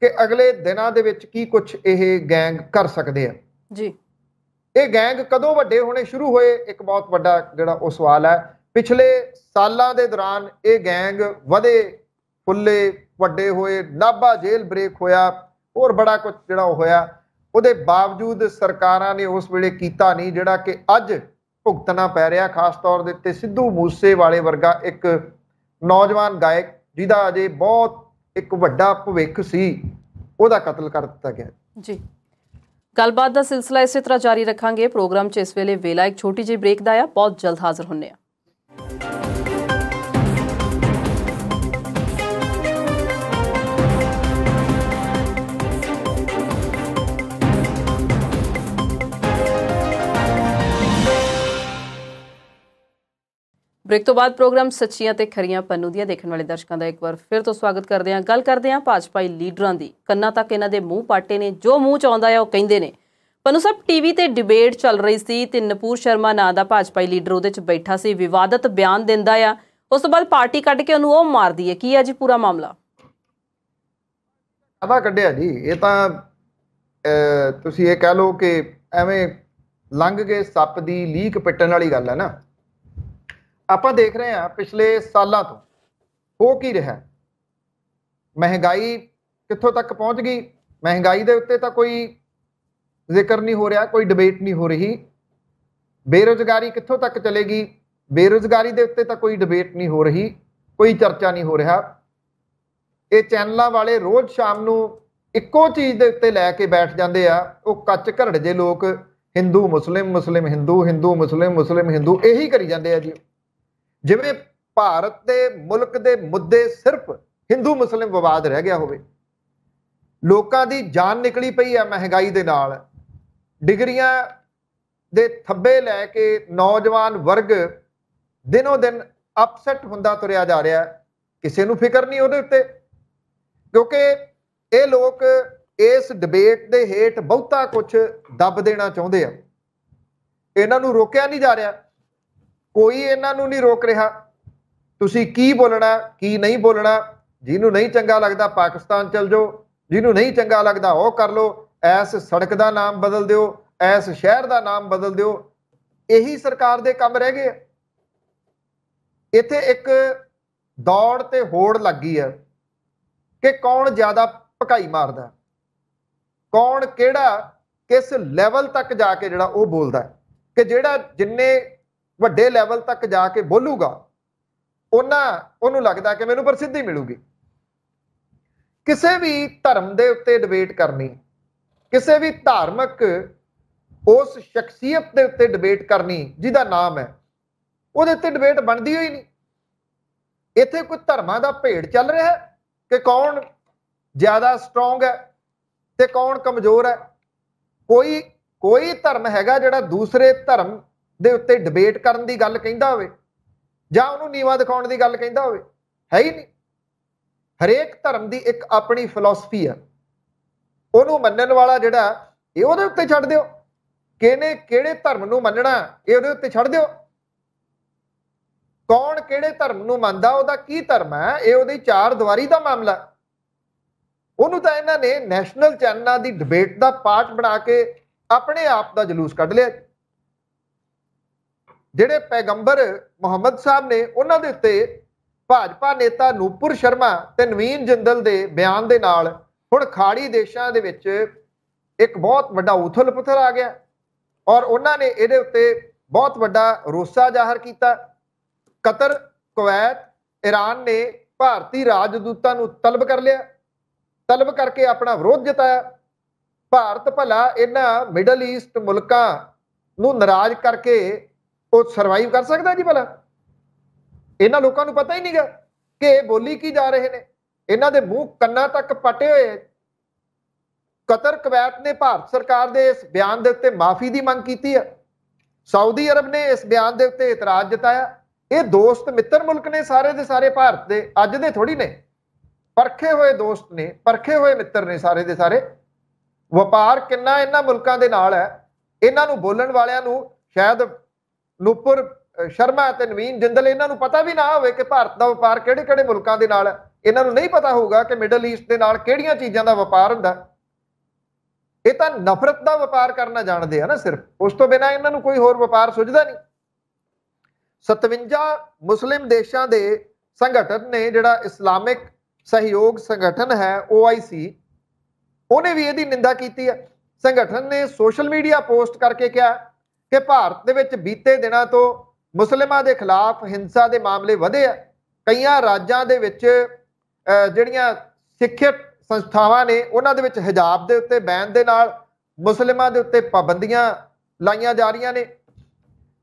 ਕਿ ਅਗਲੇ ਦਿਨਾਂ ਦੇ ਵਿੱਚ ਕੀ ਕੁਝ ਇਹ ਗੈਂਗ ਕਰ ਸਕਦੇ ਆ ਜੀ ਇਹ ਗੈਂਗ ਕਦੋਂ ਵੱਡੇ ਹੋਣੇ ਸ਼ੁਰੂ ਹੋਏ ਇੱਕ ਬਹੁਤ ਵੱਡਾ ਜਿਹੜਾ ਉਹ ਸਵਾਲ ਹੈ ਪਿਛਲੇ ਸਾਲਾਂ ਦੇ ਦੌਰਾਨ ਇਹ ਗੈਂਗ ਵਧੇ ਫੁੱਲੇ ਵੱਡੇ ਹੋਏ ਨਾਭਾ ਜੇਲ੍ਹ ਬ੍ਰੇਕ ਹੋਇਆ ਹੋਰ ਬੜਾ ਕੁਝ ਜਿਹੜਾ ਹੋਇਆ ਉਹਦੇ ਬਾਵਜੂਦ ਸਰਕਾਰਾਂ ਨੇ ਉਸ ਵੇਲੇ ਕੀਤਾ ਨਹੀਂ ਜਿਹੜਾ ਕਿ ਅੱਜ ਭੁਗਤਣਾ ਪੈ ਰਿਹਾ ਖਾਸ ਤੌਰ ਦੇ ਉੱਤੇ ਸਿੱਧੂ ਮੂਸੇ ਵਾਲੇ ਵਰਗਾ ਇੱਕ ਨੌਜਵਾਨ ਗਾਇਕ ਜਿਹਦਾ ਅਜੇ ਬਹੁਤ ਇੱਕ ਵੱਡਾ ਭਵਿੱਖ ਸੀ ਉਹਦਾ ਕਤਲ ਕਰ ਦਿੱਤਾ ਗਿਆ ਜੀ ਗੱਲਬਾਤ ਦਾ ਸਿਲਸਿਲਾ ਇਸੇ ਤਰ੍ਹਾਂ ਜਾਰੀ ਰੱਖਾਂਗੇ ਪ੍ਰੋਗਰਾਮ 'ਚ ਇਸ ਵੇਲੇ ਵੇਲਾ ਇੱਕ ਛੋਟੀ ਜਿਹੀ ਬ੍ਰੇਕ ਦਾ ਆ ਬਹੁਤ ਜਲਦ ਹਾਜ਼ਰ ਹੁੰਨੇ ਆ ਬ੍ਰੇਕ ਤੋਂ ਬਾਅਦ ਪ੍ਰੋਗਰਾਮ ਸੱਚੀਆਂ ਤੇ ਖਰੀਆਂ ਪੰਨੂ ਦੀਆਂ ਦੇਖਣ ਵਾਲੇ ਦਰਸ਼ਕਾਂ ਦਾ ਇੱਕ ਵਾਰ ਫਿਰ ਤੋਂ ਸਵਾਗਤ ਕਰਦੇ ਹਾਂ ਗੱਲ ਕਰਦੇ ਹਾਂ ਭਾਜਪਾਈ ਲੀਡਰਾਂ ਦੀ ਕੰਨਾਂ ਤੱਕ ਇਹਨਾਂ ਦੇ ਮੂੰਹ ਪਾਟੇ ਨੇ ਜੋ ਮੂੰਹ ਚ ਆਉਂਦਾ ਹੈ ਉਹ ਕਹਿੰਦੇ ਨੇ ਪੰਨੂ ਸਾਹਿਬ ਟੀਵੀ ਤੇ ਡਿਬੇਟ ਚੱਲ ਰਹੀ ਸੀ ਤੇ ਨਪੂਰ ਸ਼ਰਮਾ ਨਾਂ ਦਾ ਭਾਜਪਾਈ ਲੀਡਰ ਉਹਦੇ ਚ ਬੈਠਾ ਸੀ ਵਿਵਾਦਤ ਬਿਆਨ ਦਿੰਦਾ ਆ ਉਸ ਤੋਂ ਬਾਅਦ ਪਾਰਟੀ ਕੱਢ ਕੇ ਉਹਨੂੰ ਉਹ ਮਾਰਦੀ ਹੈ ਕੀ ਹੈ ਜੀ ਪੂਰਾ ਮਾਮਲਾ ਆਵਾ ਕੱਢਿਆ ਜੀ ਇਹ ਤਾਂ ਤੁਸੀਂ ਇਹ ਕਹਿ ਲਓ ਕਿ ਐਵੇਂ ਲੰਘ ਗਏ ਸੱਪ ਦੀ ਲੀਕ ਪਿੱਟਣ ਵਾਲੀ ਗੱਲ ਹੈ ਨਾ ਆਪਾਂ ਦੇਖ ਰਹੇ ਹਾਂ ਪਿਛਲੇ ਸਾਲਾਂ ਤੋਂ ਹੋ ਕੀ ਰਿਹਾ ਮਹਿੰਗਾਈ ਕਿੱਥੋਂ ਤੱਕ ਪਹੁੰਚ ਗਈ ਮਹਿੰਗਾਈ ਦੇ ਉੱਤੇ ਤਾਂ ਕੋਈ ਜ਼ਿਕਰ ਨਹੀਂ ਹੋ ਰਿਹਾ ਕੋਈ ਡਿਬੇਟ ਨਹੀਂ ਹੋ ਰਹੀ ਬੇਰੋਜ਼ਗਾਰੀ ਕਿੱਥੋਂ ਤੱਕ ਚਲੇਗੀ ਬੇਰੋਜ਼ਗਾਰੀ ਦੇ ਉੱਤੇ ਤਾਂ ਕੋਈ ਡਿਬੇਟ ਨਹੀਂ ਹੋ ਰਹੀ ਕੋਈ ਚਰਚਾ ਨਹੀਂ ਹੋ ਰਿਹਾ ਇਹ ਚੈਨਲਾਂ ਵਾਲੇ ਰੋਜ਼ ਸ਼ਾਮ ਨੂੰ ਇੱਕੋ ਚੀਜ਼ ਦੇ ਉੱਤੇ ਲੈ ਕੇ ਬੈਠ ਜਾਂਦੇ ਆ ਉਹ ਕੱਚ ਘੜੜ ਜੇ ਲੋਕ ਹਿੰਦੂ ਮੁਸਲਿਮ ਮੁਸਲਿਮ ਹਿੰਦੂ ਹਿੰਦੂ ਮੁਸਲਿਮ ਮੁਸਲਿਮ ਹਿੰਦੂ ਇਹੀ ਕਰੀ ਜਾਂਦੇ ਆ ਜੀ ਜਿਵੇਂ ਭਾਰਤ ਦੇ ਮੁਲਕ ਦੇ ਮੁੱਦੇ ਸਿਰਫ ਹਿੰਦੂ Muslim ਵਿਵਾਦ ਰਹਿ ਗਿਆ ਹੋਵੇ ਲੋਕਾਂ ਦੀ ਜਾਨ ਨਿਕਲੀ ਪਈ ਹੈ ਮਹਿੰਗਾਈ ਦੇ ਨਾਲ ਡਿਗਰੀਆਂ ਦੇ ਥੱਬੇ ਲੈ ਕੇ ਨੌਜਵਾਨ ਵਰਗ ਦਿਨੋ ਦਿਨ ਅਪਸੈਟ ਹੁੰਦਾ ਤੁਰਿਆ ਜਾ ਰਿਹਾ ਕਿਸੇ ਨੂੰ ਫਿਕਰ ਨਹੀਂ ਉਹਦੇ ਉੱਤੇ ਕਿਉਂਕਿ ਇਹ ਲੋਕ ਇਸ ਡਿਬੇਟ ਦੇ ਹੇਠ ਬਹੁਤਾ ਕੁਝ ਦੱਬ ਦੇਣਾ ਚਾਹੁੰਦੇ ਆ ਇਹਨਾਂ ਨੂੰ ਰੋਕਿਆ ਨਹੀਂ ਜਾ ਰਿਹਾ ਕੋਈ ਇਹਨਾਂ ਨੂੰ ਨਹੀਂ ਰੋਕ ਰਿਹਾ ਤੁਸੀਂ ਕੀ ਬੋਲਣਾ ਕੀ ਨਹੀਂ ਬੋਲਣਾ ਜਿਹਨੂੰ ਨਹੀਂ ਚੰਗਾ ਲੱਗਦਾ ਪਾਕਿਸਤਾਨ ਚਲ ਜਾਓ ਜਿਹਨੂੰ ਨਹੀਂ ਚੰਗਾ ਲੱਗਦਾ ਉਹ ਕਰ ਲਓ ਐਸ ਸੜਕ ਦਾ ਨਾਮ ਬਦਲ ਦਿਓ ਐਸ ਸ਼ਹਿਰ ਦਾ ਨਾਮ ਬਦਲ ਦਿਓ ਇਹੀ ਸਰਕਾਰ ਦੇ ਕੰਮ ਰਹਿ ਗਏ ਇੱਥੇ ਇੱਕ ਦੌੜ ਤੇ ਹੋੜ ਲੱਗੀ ਹੈ ਕਿ ਕੌਣ ਜ਼ਿਆਦਾ ਭਕਾਈ ਮਾਰਦਾ ਕੌਣ ਕਿਹੜਾ ਕਿਸ ਲੈਵਲ ਤੱਕ ਜਾ ਕੇ ਜਿਹੜਾ ਉਹ ਬੋਲਦਾ ਕਿ ਜਿਹੜਾ ਜਿੰਨੇ ਵੱਡੇ ਲੈਵਲ ਤੱਕ ਜਾ ਕੇ ਬੋਲੂਗਾ ਉਹਨਾਂ ਉਹਨੂੰ ਲੱਗਦਾ ਕਿ ਮੈਨੂੰ ਪ੍ਰਸਿੱਧੀ ਮਿਲੂਗੀ ਕਿਸੇ ਵੀ ਧਰਮ ਦੇ ਉੱਤੇ ਡਿਬੇਟ ਕਰਨੀ ਕਿਸੇ ਵੀ ਧਾਰਮਿਕ ਉਸ ਸ਼ਖਸੀਅਤ ਦੇ ਉੱਤੇ ਡਿਬੇਟ ਕਰਨੀ ਜਿਹਦਾ ਨਾਮ ਹੈ ਉਹਦੇ ਉੱਤੇ ਡਿਬੇਟ ਬਣਦੀ ਹੋਈ ਨਹੀਂ ਇੱਥੇ ਕੋਈ ਧਰਮਾਂ ਦਾ ਭੇੜ ਚੱਲ ਰਿਹਾ ਹੈ ਕਿ ਕੌਣ ਜ਼ਿਆਦਾ ਸਟਰੋਂਗ ਹੈ ਤੇ ਕੌਣ ਕਮਜ਼ੋਰ ਹੈ ਕੋਈ ਕੋਈ ਧਰਮ ਹੈਗਾ ਜਿਹੜਾ ਦੂਸਰੇ ਧਰਮ ਦੇ ਉੱਤੇ ਡਿਬੇਟ ਕਰਨ ਦੀ ਗੱਲ ਕਹਿੰਦਾ ਹੋਵੇ ਜਾਂ ਉਹਨੂੰ ਨੀਵਾ ਦਿਖਾਉਣ ਦੀ ਗੱਲ ਕਹਿੰਦਾ ਹੋਵੇ ਹੈ ਹੀ ਨਹੀਂ ਹਰੇਕ ਧਰਮ ਦੀ ਇੱਕ ਆਪਣੀ ਫਿਲਾਸਫੀ ਆ ਉਹਨੂੰ ਮੰਨਣ ਵਾਲਾ ਜਿਹੜਾ ਇਹ ਉਹਦੇ ਉੱਤੇ ਛੱਡ ਦਿਓ ਕਿਹਨੇ ਕਿਹੜੇ ਧਰਮ ਨੂੰ ਮੰਨਣਾ ਇਹ ਉਹਦੇ ਉੱਤੇ ਛੱਡ ਦਿਓ ਕੌਣ ਕਿਹੜੇ ਧਰਮ ਨੂੰ ਮੰਨਦਾ ਉਹਦਾ ਕੀ ਧਰਮ ਹੈ ਇਹ ਉਹਦੀ ਚਾਰ ਦੀਵਾਰੀ ਦਾ ਮਾਮਲਾ ਉਹਨੂੰ ਤਾਂ ਇਹਨਾਂ ਨੇ ਨੈਸ਼ਨਲ ਚੈਨਲਾਂ ਦੀ ਡਿਬੇਟ ਦਾ ਪਾਰਟ ਬਣਾ ਕੇ ਆਪਣੇ ਆਪ ਦਾ ਜਲੂਸ ਕੱਢ ਲਿਆ ਜਿਹੜੇ ਪੈਗੰਬਰ ਮੁਹੰਮਦ ਸਾਹਿਬ ਨੇ ਉਹਨਾਂ ਦੇ ਉੱਤੇ ਭਾਜਪਾ ਨੇਤਾ ਨੂਪੁਰ ਸ਼ਰਮਾ ਤੇ ਨਵੀਨ ਜਿੰਦਲ ਦੇ ਬਿਆਨ ਦੇ ਨਾਲ ਹੁਣ ਖਾੜੀ ਦੇਸ਼ਾਂ ਦੇ ਵਿੱਚ ਇੱਕ ਬਹੁਤ ਵੱਡਾ ਉਥਲ-ਪੁਥਲ ਆ ਗਿਆ ਔਰ ਉਹਨਾਂ ਨੇ ਇਹਦੇ ਉੱਤੇ ਬਹੁਤ ਵੱਡਾ ਰੋਸਾ ਜ਼ਾਹਰ ਕੀਤਾ ਕਤਰ ਕੁਵੈਤ ਈਰਾਨ ਨੇ ਭਾਰਤੀ ਰਾਜਦੂਤਾਂ ਨੂੰ ਤਲਬ ਕਰ ਲਿਆ ਤਲਬ ਕਰਕੇ ਆਪਣਾ ਵਿਰੋਧ ਜਤਾਇਆ ਭਾਰਤ ਭਲਾ ਇਹਨਾਂ ਮਿਡਲ ਈਸਟ ਮੁਲਕਾਂ ਨੂੰ ਨਾਰਾਜ਼ ਕਰਕੇ ਉਹ ਸਰਵਾਈਵ ਕਰ ਸਕਦਾ ਜੀ ਭਲਾ ਇਹਨਾਂ ਲੋਕਾਂ ਨੂੰ ਪਤਾ ਹੀ ਨਹੀਂਗਾ ਕਿ ਇਹ ਬੋਲੀ ਕੀ ਜਾ ਰਹੇ ਨੇ ਇਹਨਾਂ ਦੇ ਮੂੰਹ ਕੰਨਾਂ ਤੱਕ ਪਟੇ ਹੋਏ ਕਤਰ ਕਵੈਤ ਨੇ ਭਾਰਤ ਸਰਕਾਰ ਦੇ ਇਸ ਬਿਆਨ ਦੇ ਉੱਤੇ ਮਾਫੀ ਦੀ ਮੰਗ ਕੀਤੀ ਹੈ ਸਾਊਦੀ ਅਰਬ ਨੇ ਇਸ ਬਿਆਨ ਦੇ ਉੱਤੇ ਇਤਰਾਜ਼ ਜਤਾਇਆ ਇਹ ਦੋਸਤ ਮਿੱਤਰ ਮੁਲਕ ਨੇ ਸਾਰੇ ਦੇ ਸਾਰੇ ਭਾਰਤ ਦੇ ਅੱਜ ਦੇ ਥੋੜੀ ਨੇ ਪਰਖੇ ਹੋਏ ਦੋਸਤ ਨੇ ਪਰਖੇ ਹੋਏ ਮਿੱਤਰ ਨੇ ਸਾਰੇ ਦੇ ਸਾਰੇ ਵਪਾਰ ਕਿੰਨਾ ਇਹਨਾਂ ਮੁਲਕਾਂ ਦੇ ਨਾਲ ਹੈ ਇਹਨਾਂ ਨੂੰ ਬੋਲਣ ਵਾਲਿਆਂ ਨੂੰ ਸ਼ਾਇਦ ਨੂਪੁਰ ਸ਼ਰਮਾ ਤੇ ਨਵੀਨ ਜਿੰਦਲ ਇਹਨਾਂ ਨੂੰ ਪਤਾ ਵੀ ਨਾ ਹੋਵੇ ਕਿ ਭਾਰਤ ਦਾ ਵਪਾਰ ਕਿਹੜੇ-ਕਿਹੜੇ ਮੁਲਕਾਂ ਦੇ ਨਾਲ ਇਹਨਾਂ ਨੂੰ ਨਹੀਂ ਪਤਾ ਹੋਊਗਾ ਕਿ ਮਿਡਲ ਈਸਟ ਦੇ ਨਾਲ ਕਿਹੜੀਆਂ ਚੀਜ਼ਾਂ ਦਾ ਵਪਾਰ ਹੁੰਦਾ ਇਹ ਤਾਂ ਨਫ਼ਰਤ ਦਾ ਵਪਾਰ ਕਰਨਾ ਜਾਣਦੇ ਆ ਨਾ ਸਿਰਫ ਉਸ ਤੋਂ ਬਿਨਾ ਇਹਨਾਂ ਨੂੰ ਕੋਈ ਹੋਰ ਵਪਾਰ ਸੁਝਦਾ ਨਹੀਂ 57 ਮੁਸਲਿਮ ਦੇਸ਼ਾਂ ਦੇ ਸੰਗਠਨ ਨੇ ਜਿਹੜਾ ਇਸਲਾਮਿਕ ਸਹਿਯੋਗ ਸੰਗਠਨ ਹੈ OIC ਉਹਨੇ ਵੀ ਇਹਦੀ ਨਿੰਦਾ ਕੀਤੀ ਹੈ ਸੰਗਠਨ ਨੇ ਸੋਸ਼ਲ ਮੀਡੀਆ ਪੋਸਟ ਕਰਕੇ ਕਿਹਾ ਕਿ ਭਾਰਤ ਦੇ ਵਿੱਚ ਬੀਤੇ ਦਿਨਾਂ ਤੋਂ ਮੁਸਲਮਾਨਾਂ ਦੇ ਖਿਲਾਫ ਹਿੰਸਾ ਦੇ ਮਾਮਲੇ ਵਧੇ ਆ ਕਈਆਂ ਰਾਜਾਂ ਦੇ ਵਿੱਚ ਜਿਹੜੀਆਂ ਸਿੱਖਿਅਤ ਸੰਸਥਾਵਾਂ ਨੇ ਉਹਨਾਂ ਦੇ ਵਿੱਚ ਹਿਜਾਬ ਦੇ ਉੱਤੇ ਬੈਨ ਦੇ ਨਾਲ ਮੁਸਲਮਾਨਾਂ ਦੇ ਉੱਤੇ ਪਾਬੰਦੀਆਂ ਲਾਈਆਂ ਜਾ ਰਹੀਆਂ ਨੇ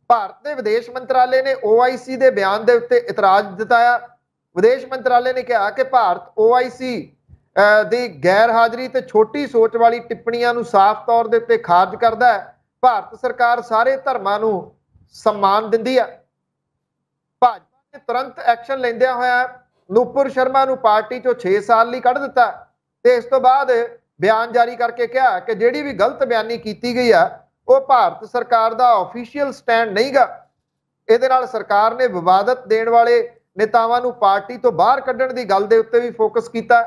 ਭਾਰਤ ਦੇ ਵਿਦੇਸ਼ ਮੰਤਰਾਲੇ ਨੇ OIC ਦੇ ਬਿਆਨ ਦੇ ਉੱਤੇ ਇਤਰਾਜ਼ ਜਤਾਇਆ ਵਿਦੇਸ਼ ਮੰਤਰਾਲੇ ਨੇ ਕਿਹਾ ਕਿ ਭਾਰਤ OIC ਦੀ ਗੈਰ ਹਾਜ਼ਰੀ ਤੇ ਛੋਟੀ ਸੋਚ ਵਾਲੀ ਟਿੱਪਣੀਆਂ ਨੂੰ ਸਾਫ਼ ਤੌਰ ਦੇ ਉੱਤੇ ਖਾਰਜ ਕਰਦਾ ਹੈ ਭਾਰਤ ਸਰਕਾਰ ਸਾਰੇ ਧਰਮਾਂ ਨੂੰ ਸਨਮਾਨ ਦਿੰਦੀ ਆ ਭਾਜਪਾ ਨੇ ਤੁਰੰਤ ਐਕਸ਼ਨ ਲੈਂਦਿਆਂ ਹੋਇਆ ਨੂਪੁਰ ਸ਼ਰਮਾ ਨੂੰ ਪਾਰਟੀ ਚੋਂ 6 ਸਾਲ ਲਈ ਕੱਢ ਦਿੱਤਾ ਤੇ ਇਸ ਤੋਂ ਬਾਅਦ ਬਿਆਨ ਜਾਰੀ ਕਰਕੇ ਕਿਹਾ ਕਿ ਜਿਹੜੀ ਵੀ ਗਲਤ ਬਿਆਨੀ ਕੀਤੀ ਗਈ ਆ ਉਹ ਭਾਰਤ ਸਰਕਾਰ ਦਾ ਅਫੀਸ਼ੀਅਲ ਸਟੈਂਡ ਨਹੀਂਗਾ ਇਹਦੇ ਨਾਲ ਸਰਕਾਰ ਨੇ ਵਿਵਾਦਤ ਦੇਣ ਵਾਲੇ ਨੇਤਾਵਾਂ ਨੂੰ ਪਾਰਟੀ ਤੋਂ ਬਾਹਰ ਕੱਢਣ ਦੀ ਗੱਲ ਦੇ ਉੱਤੇ ਵੀ ਫੋਕਸ ਕੀਤਾ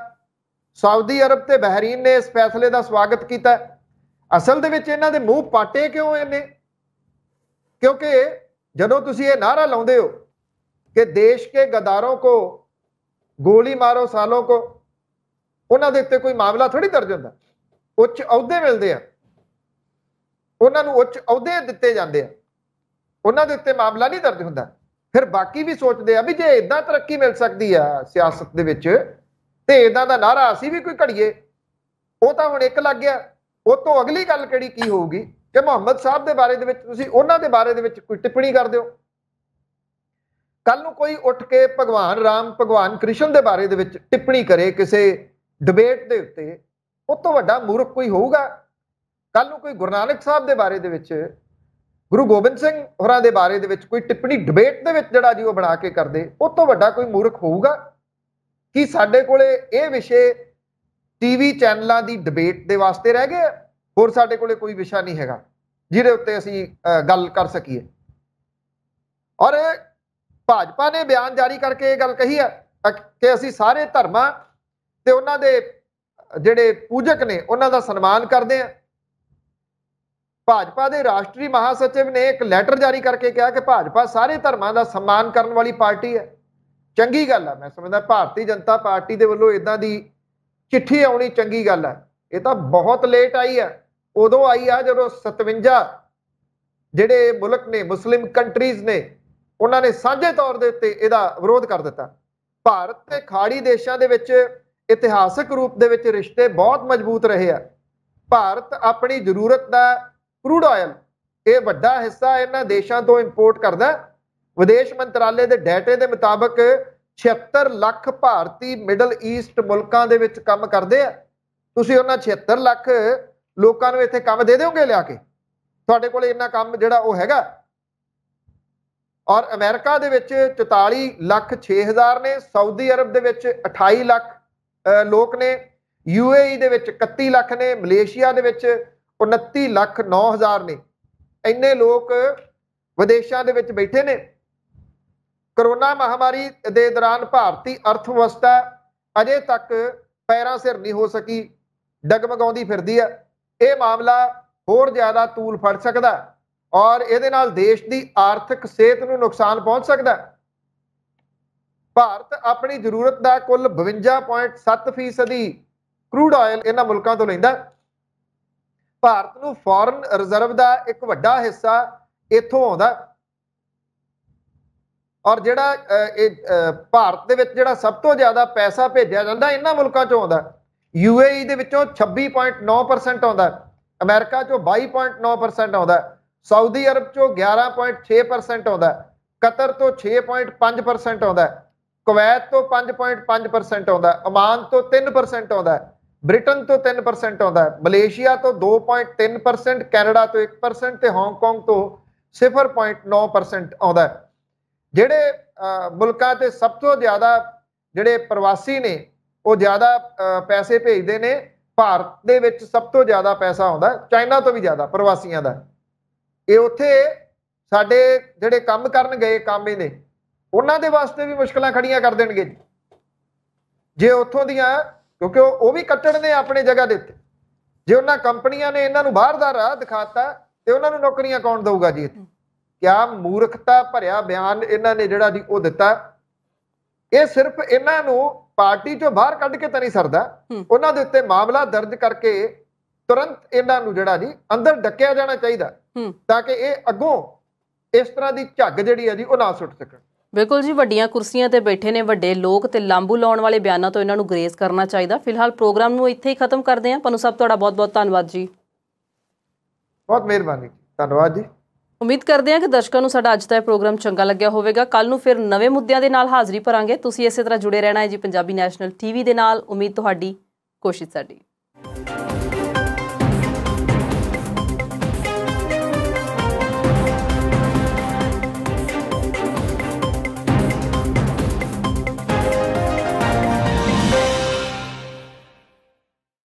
ਸਾਊਦੀ ਅਰਬ ਤੇ ਬਹਿਰੀਨ ਨੇ ਇਸ ਫੈਸਲੇ ਦਾ ਸਵਾਗਤ ਕੀਤਾ ਅਸਲ ਦੇ ਵਿੱਚ ਇਹਨਾਂ ਦੇ ਮੂੰਹ ਪਾਟੇ ਕਿਉਂ ਇਹਨੇ ਕਿਉਂਕਿ ਜਦੋਂ ਤੁਸੀਂ ਇਹ ਨਾਰਾ ਲਾਉਂਦੇ ਹੋ ਕਿ ਦੇਸ਼ ਕੇ ਗਦਾਰੋਂ ਕੋ ਗੋਲੀ ਮਾਰੋ ਸਾਲੋਂ ਕੋ ਉਹਨਾਂ ਦੇ ਉੱਤੇ ਕੋਈ ਮਾਮਲਾ ਥੋੜੀ ਦਰਜ ਹੁੰਦਾ ਉੱਚ ਅਹੁਦੇ ਮਿਲਦੇ ਆ ਉਹਨਾਂ ਨੂੰ ਉੱਚ ਅਹੁਦੇ ਦਿੱਤੇ ਜਾਂਦੇ ਆ ਉਹਨਾਂ ਦੇ ਉੱਤੇ ਮਾਮਲਾ ਨਹੀਂ ਦਰਜ ਹੁੰਦਾ ਫਿਰ ਬਾਕੀ ਵੀ ਸੋਚਦੇ ਆ ਵੀ ਜੇ ਇਦਾਂ ਤਰੱਕੀ ਮਿਲ ਸਕਦੀ ਆ ਸਿਆਸਤ ਦੇ ਵਿੱਚ ਤੇ ਇਦਾਂ ਦਾ ਨਾਰਾ ਅਸੀਂ ਵੀ ਕੋਈ ਘੜੀਏ ਉਹ ਤਾਂ ਹੁਣ ਇੱਕ ਲੱਗ ਗਿਆ ਉਹ ਤੋਂ ਅਗਲੀ ਗੱਲ ਕਿਹੜੀ ਕੀ ਹੋਊਗੀ ਕਿ ਮੁਹੰਮਦ ਸਾਹਿਬ ਦੇ ਬਾਰੇ ਦੇ ਵਿੱਚ ਤੁਸੀਂ ਉਹਨਾਂ ਦੇ ਬਾਰੇ ਦੇ ਵਿੱਚ ਕੋਈ ਟਿੱਪਣੀ ਕਰ ਦਿਓ ਕੱਲ ਨੂੰ ਕੋਈ ਉੱਠ ਕੇ ਭਗਵਾਨ ਰਾਮ ਭਗਵਾਨ ਕ੍ਰਿਸ਼ਨ ਦੇ ਬਾਰੇ ਦੇ ਵਿੱਚ ਟਿੱਪਣੀ ਕਰੇ ਕਿਸੇ ਡਿਬੇਟ ਦੇ ਉੱਤੇ ਉਹ ਤੋਂ ਵੱਡਾ ਮੂਰਖ ਕੋਈ ਹੋਊਗਾ ਕੱਲ ਨੂੰ ਕੋਈ ਗੁਰੂ ਨਾਨਕ ਸਾਹਿਬ ਦੇ ਬਾਰੇ ਦੇ ਵਿੱਚ ਗੁਰੂ ਗੋਬਿੰਦ ਸਿੰਘ ਹੋਰਾਂ ਦੇ ਬਾਰੇ ਦੇ ਵਿੱਚ ਕੋਈ ਟਿੱਪਣੀ ਡਿਬੇਟ ਦੇ ਵਿੱਚ ਜਿਹੜਾ ਜੀ ਉਹ ਬਣਾ ਕੇ ਕਰਦੇ ਉਹ ਤੋਂ ਵੱਡਾ ਕੋਈ ਮੂਰਖ ਹੋਊਗਾ ਕਿ ਸਾਡੇ ਕੋਲੇ ਇਹ ਵਿਸ਼ੇ ਟੀਵੀ ਚੈਨਲਾਂ ਦੀ ਡਿਬੇਟ ਦੇ ਵਾਸਤੇ ਰਹਿ ਗਏ ਹੋਰ ਸਾਡੇ ਕੋਲੇ ਕੋਈ ਵਿਸ਼ਾ ਨਹੀਂ ਹੈਗਾ ਜਿਹਦੇ ਉੱਤੇ ਅਸੀਂ ਗੱਲ ਕਰ ਸਕੀਏ ਔਰ ਭਾਜਪਾ ਨੇ ਬਿਆਨ ਜਾਰੀ ਕਰਕੇ ਇਹ ਗੱਲ ਕਹੀ ਹੈ ਕਿ ਅਸੀਂ ਸਾਰੇ ਧਰਮਾਂ ਤੇ ਉਹਨਾਂ ਦੇ ਜਿਹੜੇ ਪੂਜਕ ਨੇ ਉਹਨਾਂ ਦਾ ਸਨਮਾਨ ਕਰਦੇ ਆ ਭਾਜਪਾ ਦੇ ਰਾਸ਼ਟਰੀ ਮਹਾਸਚਿਵ ਨੇ ਇੱਕ ਲੈਟਰ ਜਾਰੀ ਕਰਕੇ ਕਿਹਾ ਕਿ ਭਾਜਪਾ ਸਾਰੇ ਧਰਮਾਂ ਦਾ ਸਨਮਾਨ ਕਰਨ ਵਾਲੀ ਪਾਰਟੀ ਹੈ ਚੰਗੀ ਗੱਲ ਹੈ ਮੈਂ ਸਮਝਦਾ ਭਾਰਤੀ ਜਨਤਾ ਪਾਰਟੀ ਦੇ ਵੱਲੋਂ ਇਦਾਂ ਦੀ ਚਿੱਠੀ ਆਉਣੀ ਚੰਗੀ ਗੱਲ ਹੈ ਇਹ ਤਾਂ ਬਹੁਤ ਲੇਟ ਆਈ ਹੈ ਉਦੋਂ ਆਈ ਆ ਜਦੋਂ 57 ਜਿਹੜੇ ਮੁਲਕ ਨੇ ਮੁਸਲਿਮ ਕੰਟਰੀਜ਼ ਨੇ ਉਹਨਾਂ ਨੇ ਸਾਂਝੇ ਤੌਰ ਦੇ ਉੱਤੇ ਇਹਦਾ ਵਿਰੋਧ ਕਰ ਦਿੱਤਾ ਭਾਰਤ ਤੇ ਖਾੜੀ ਦੇਸ਼ਾਂ ਦੇ ਵਿੱਚ ਇਤਿਹਾਸਕ ਰੂਪ ਦੇ ਵਿੱਚ ਰਿਸ਼ਤੇ ਬਹੁਤ ਮਜ਼ਬੂਤ ਰਹੇ ਆ ਭਾਰਤ ਆਪਣੀ ਜ਼ਰੂਰਤ ਦਾ ਕਰੂਡ ਆਇਲ ਇਹ ਵੱਡਾ ਹਿੱਸਾ ਇਹਨਾਂ ਦੇਸ਼ਾਂ ਤੋਂ ਇੰਪੋਰਟ ਕਰਦਾ ਵਿਦੇਸ਼ ਮੰਤਰਾਲੇ ਦੇ ਡਾਟੇ ਦੇ ਮੁਤਾਬਕ 76 ਲੱਖ ਭਾਰਤੀ ਮਿਡਲ ਈਸਟ ਮੁਲਕਾਂ ਦੇ ਵਿੱਚ ਕੰਮ ਕਰਦੇ ਆ ਤੁਸੀਂ ਉਹਨਾਂ 76 ਲੱਖ ਲੋਕਾਂ ਨੂੰ ਇੱਥੇ ਕੰਮ ਦੇ ਦੇਵੋਗੇ ਲਿਆ ਕੇ ਤੁਹਾਡੇ ਕੋਲ ਇੰਨਾ ਕੰਮ ਜਿਹੜਾ ਉਹ ਹੈਗਾ ਔਰ ਅਮਰੀਕਾ ਦੇ ਵਿੱਚ 44 ਲੱਖ 6000 ਨੇ ਸਾਊਦੀ ਅਰਬ ਦੇ ਵਿੱਚ 28 ਲੱਖ ਲੋਕ ਨੇ ਯੂਏਈ ਦੇ ਵਿੱਚ 31 ਲੱਖ ਨੇ ਮਲੇਸ਼ੀਆ ਦੇ ਵਿੱਚ 29 ਲੱਖ 9000 ਨੇ ਇੰਨੇ ਲੋਕ ਵਿਦੇਸ਼ਾਂ ਦੇ ਵਿੱਚ ਬੈਠੇ ਨੇ ਕਰੋਨਾ ਮਹਾਮਾਰੀ ਦੇ ਦੌਰਾਨ ਭਾਰਤੀ ਅਰਥ ਵਿਵਸਥਾ ਅਜੇ ਤੱਕ ਪੈਰਾਂ ਸਿਰ ਨਹੀਂ ਹੋ ਸਕੀ ਡਗਮਗਾਉਂਦੀ ਫਿਰਦੀ ਹੈ ਇਹ ਮਾਮਲਾ ਹੋਰ ਜ਼ਿਆਦਾ ਤੂਲ ਫੜ ਸਕਦਾ ਔਰ ਇਹਦੇ ਨਾਲ ਦੇਸ਼ ਦੀ ਆਰਥਿਕ ਸਿਹਤ ਨੂੰ ਨੁਕਸਾਨ ਪਹੁੰਚ ਸਕਦਾ ਭਾਰਤ ਆਪਣੀ ਜ਼ਰੂਰਤ ਦਾ ਕੁੱਲ 52.7% ਦੀ ਕਰੂਡ ਆਇਲ ਇਹਨਾਂ ਮੁਲਕਾਂ ਤੋਂ ਲੈਂਦਾ ਭਾਰਤ ਨੂੰ ਫੋਰਨ ਰਿਜ਼ਰਵ ਦਾ ਇੱਕ ਵੱਡਾ ਹਿੱਸਾ ਇੱਥੋਂ ਆਉਂਦਾ ਔਰ ਜਿਹੜਾ ਇਹ ਭਾਰਤ ਦੇ ਵਿੱਚ ਜਿਹੜਾ ਸਭ ਤੋਂ ਜ਼ਿਆਦਾ ਪੈਸਾ ਭੇਜਿਆ ਜਾਂਦਾ ਇਹਨਾਂ ਮੁਲਕਾਂ ਚੋਂ ਆਉਂਦਾ ਯੂਏਈ ਦੇ ਵਿੱਚੋਂ 26.9% ਆਉਂਦਾ ਅਮਰੀਕਾ ਚੋਂ 22.9% ਆਉਂਦਾ ਸਾਊਦੀ ਅਰਬ ਚੋਂ 11.6% ਆਉਂਦਾ ਕਤਰ ਤੋਂ 6.5% ਆਉਂਦਾ ਕੁਵੈਤ ਤੋਂ 5.5% ਆਉਂਦਾ ਓਮਾਨ ਤੋਂ 3% ਆਉਂਦਾ ਬ੍ਰਿਟਨ ਤੋਂ 3% ਆਉਂਦਾ ਮਲੇਸ਼ੀਆ ਤੋਂ 2.3% ਕੈਨੇਡਾ ਤੋਂ 1% ਤੇ ਹਾਂਗਕਾਂਗ ਤੋਂ 0.9% ਆਉਂਦਾ ਜਿਹੜੇ ਮੁਲਕਾਂ ਤੇ ਸਭ ਤੋਂ ਜ਼ਿਆਦਾ ਜਿਹੜੇ ਪ੍ਰਵਾਸੀ ਨੇ ਉਹ ਜ਼ਿਆਦਾ ਪੈਸੇ ਭੇਜਦੇ ਨੇ ਭਾਰਤ ਦੇ ਵਿੱਚ ਸਭ ਤੋਂ ਜ਼ਿਆਦਾ ਪੈਸਾ ਆਉਂਦਾ ਚਾਈਨਾ ਤੋਂ ਵੀ ਜ਼ਿਆਦਾ ਪ੍ਰਵਾਸੀਆਂ ਦਾ ਇਹ ਉੱਥੇ ਸਾਡੇ ਜਿਹੜੇ ਕੰਮ ਕਰਨ ਗਏ ਕਾਮੇ ਨੇ ਉਹਨਾਂ ਦੇ ਵਾਸਤੇ ਵੀ ਮੁਸ਼ਕਲਾਂ ਖੜੀਆਂ ਕਰ ਦੇਣਗੇ ਜੀ ਜੇ ਉੱਥੋਂ ਦੀਆਂ ਕਿਉਂਕਿ ਉਹ ਵੀ ਕੱਟਣ ਨੇ ਆਪਣੇ ਜਗ੍ਹਾ ਦੇ ਉੱਤੇ ਜੇ ਉਹਨਾਂ ਕੰਪਨੀਆਂ ਨੇ ਇਹਨਾਂ ਨੂੰ ਬਾਹਰ ਦਾ ਰਾਹ ਦਿਖਾਤਾ ਤੇ ਉਹਨਾਂ ਨੂੰ ਨੌਕਰੀਆਂ ਕੌਣ ਦੇਊਗਾ ਜੀ ਇੱਥੇ ਕਿਆ ਮੂਰਖਤਾ ਭਰਿਆ ਬਿਆਨ ਇਹਨਾਂ ਨੇ ਜਿਹੜਾ ਜੀ ਉਹ ਦਿੱਤਾ ਇਹ ਸਿਰਫ ਇਹਨਾਂ ਨੂੰ ਪਾਰਟੀ ਚੋਂ ਬਾਹਰ ਕੱਢ ਕੇ ਤਾਂ ਨਹੀਂ ਸਰਦਾ ਉਹਨਾਂ ਦੇ ਉੱਤੇ ਮਾਮਲਾ ਦਰਜ ਕਰਕੇ ਤੁਰੰਤ ਇਹਨਾਂ ਨੂੰ ਜਿਹੜਾ ਜੀ ਅੰਦਰ ਡੱਕਿਆ ਜਾਣਾ ਚਾਹੀਦਾ ਤਾਂ ਕਿ ਇਹ ਅੱਗੋਂ ਇਸ ਤਰ੍ਹਾਂ ਦੀ ਝੱਗ ਜਿਹੜੀ ਹੈ ਜੀ ਉਹ ਨਾ ਸੁੱਟ ਸਕਣ ਬਿਲਕੁਲ ਜੀ ਵੱਡੀਆਂ ਕੁਰਸੀਆਂ ਤੇ ਬੈਠੇ ਨੇ ਵੱਡੇ ਲੋਕ ਤੇ ਲਾਂਬੂ ਲਾਉਣ ਵਾਲੇ ਬਿਆਨਾਂ ਤੋਂ ਇਹਨਾਂ ਨੂੰ ਗਰੇਸ ਕਰਨਾ ਚਾਹੀਦਾ ਫਿਲਹਾਲ ਪ੍ਰੋਗਰਾਮ ਨੂੰ ਇੱਥੇ ਹੀ ਖਤਮ ਕਰਦੇ ਹਾਂ ਪਨੂ ਸਾਹਿਬ ਤੁਹਾਡਾ ਬਹੁਤ-ਬਹੁਤ ਧੰਨਵਾਦ ਜੀ ਬਹੁਤ ਮਿਹਰਬਾਨੀ ਧੰਨਵਾਦ ਜੀ ਉਮੀਦ ਕਰਦੇ ਹਾਂ ਕਿ ਦਰਸ਼ਕਾਂ ਨੂੰ ਸਾਡਾ ਅੱਜ ਦਾ ਇਹ ਪ੍ਰੋਗਰਾਮ ਚੰਗਾ ਲੱਗਿਆ ਹੋਵੇਗਾ ਕੱਲ ਨੂੰ ਫਿਰ ਨਵੇਂ ਮੁੱਦਿਆਂ ਦੇ ਨਾਲ ਹਾਜ਼ਰੀ ਭਰਾਂਗੇ ਤੁਸੀਂ ਇਸੇ ਤਰ੍ਹਾਂ ਜੁੜੇ ਰਹਿਣਾ ਹੈ ਜੀ ਪੰਜਾਬੀ ਨੈਸ਼ਨਲ ਟੀਵੀ ਦੇ ਨਾਲ ਉਮੀਦ ਤੁਹਾਡੀ ਕੋਸ਼ਿਸ਼ ਸਾਡੀ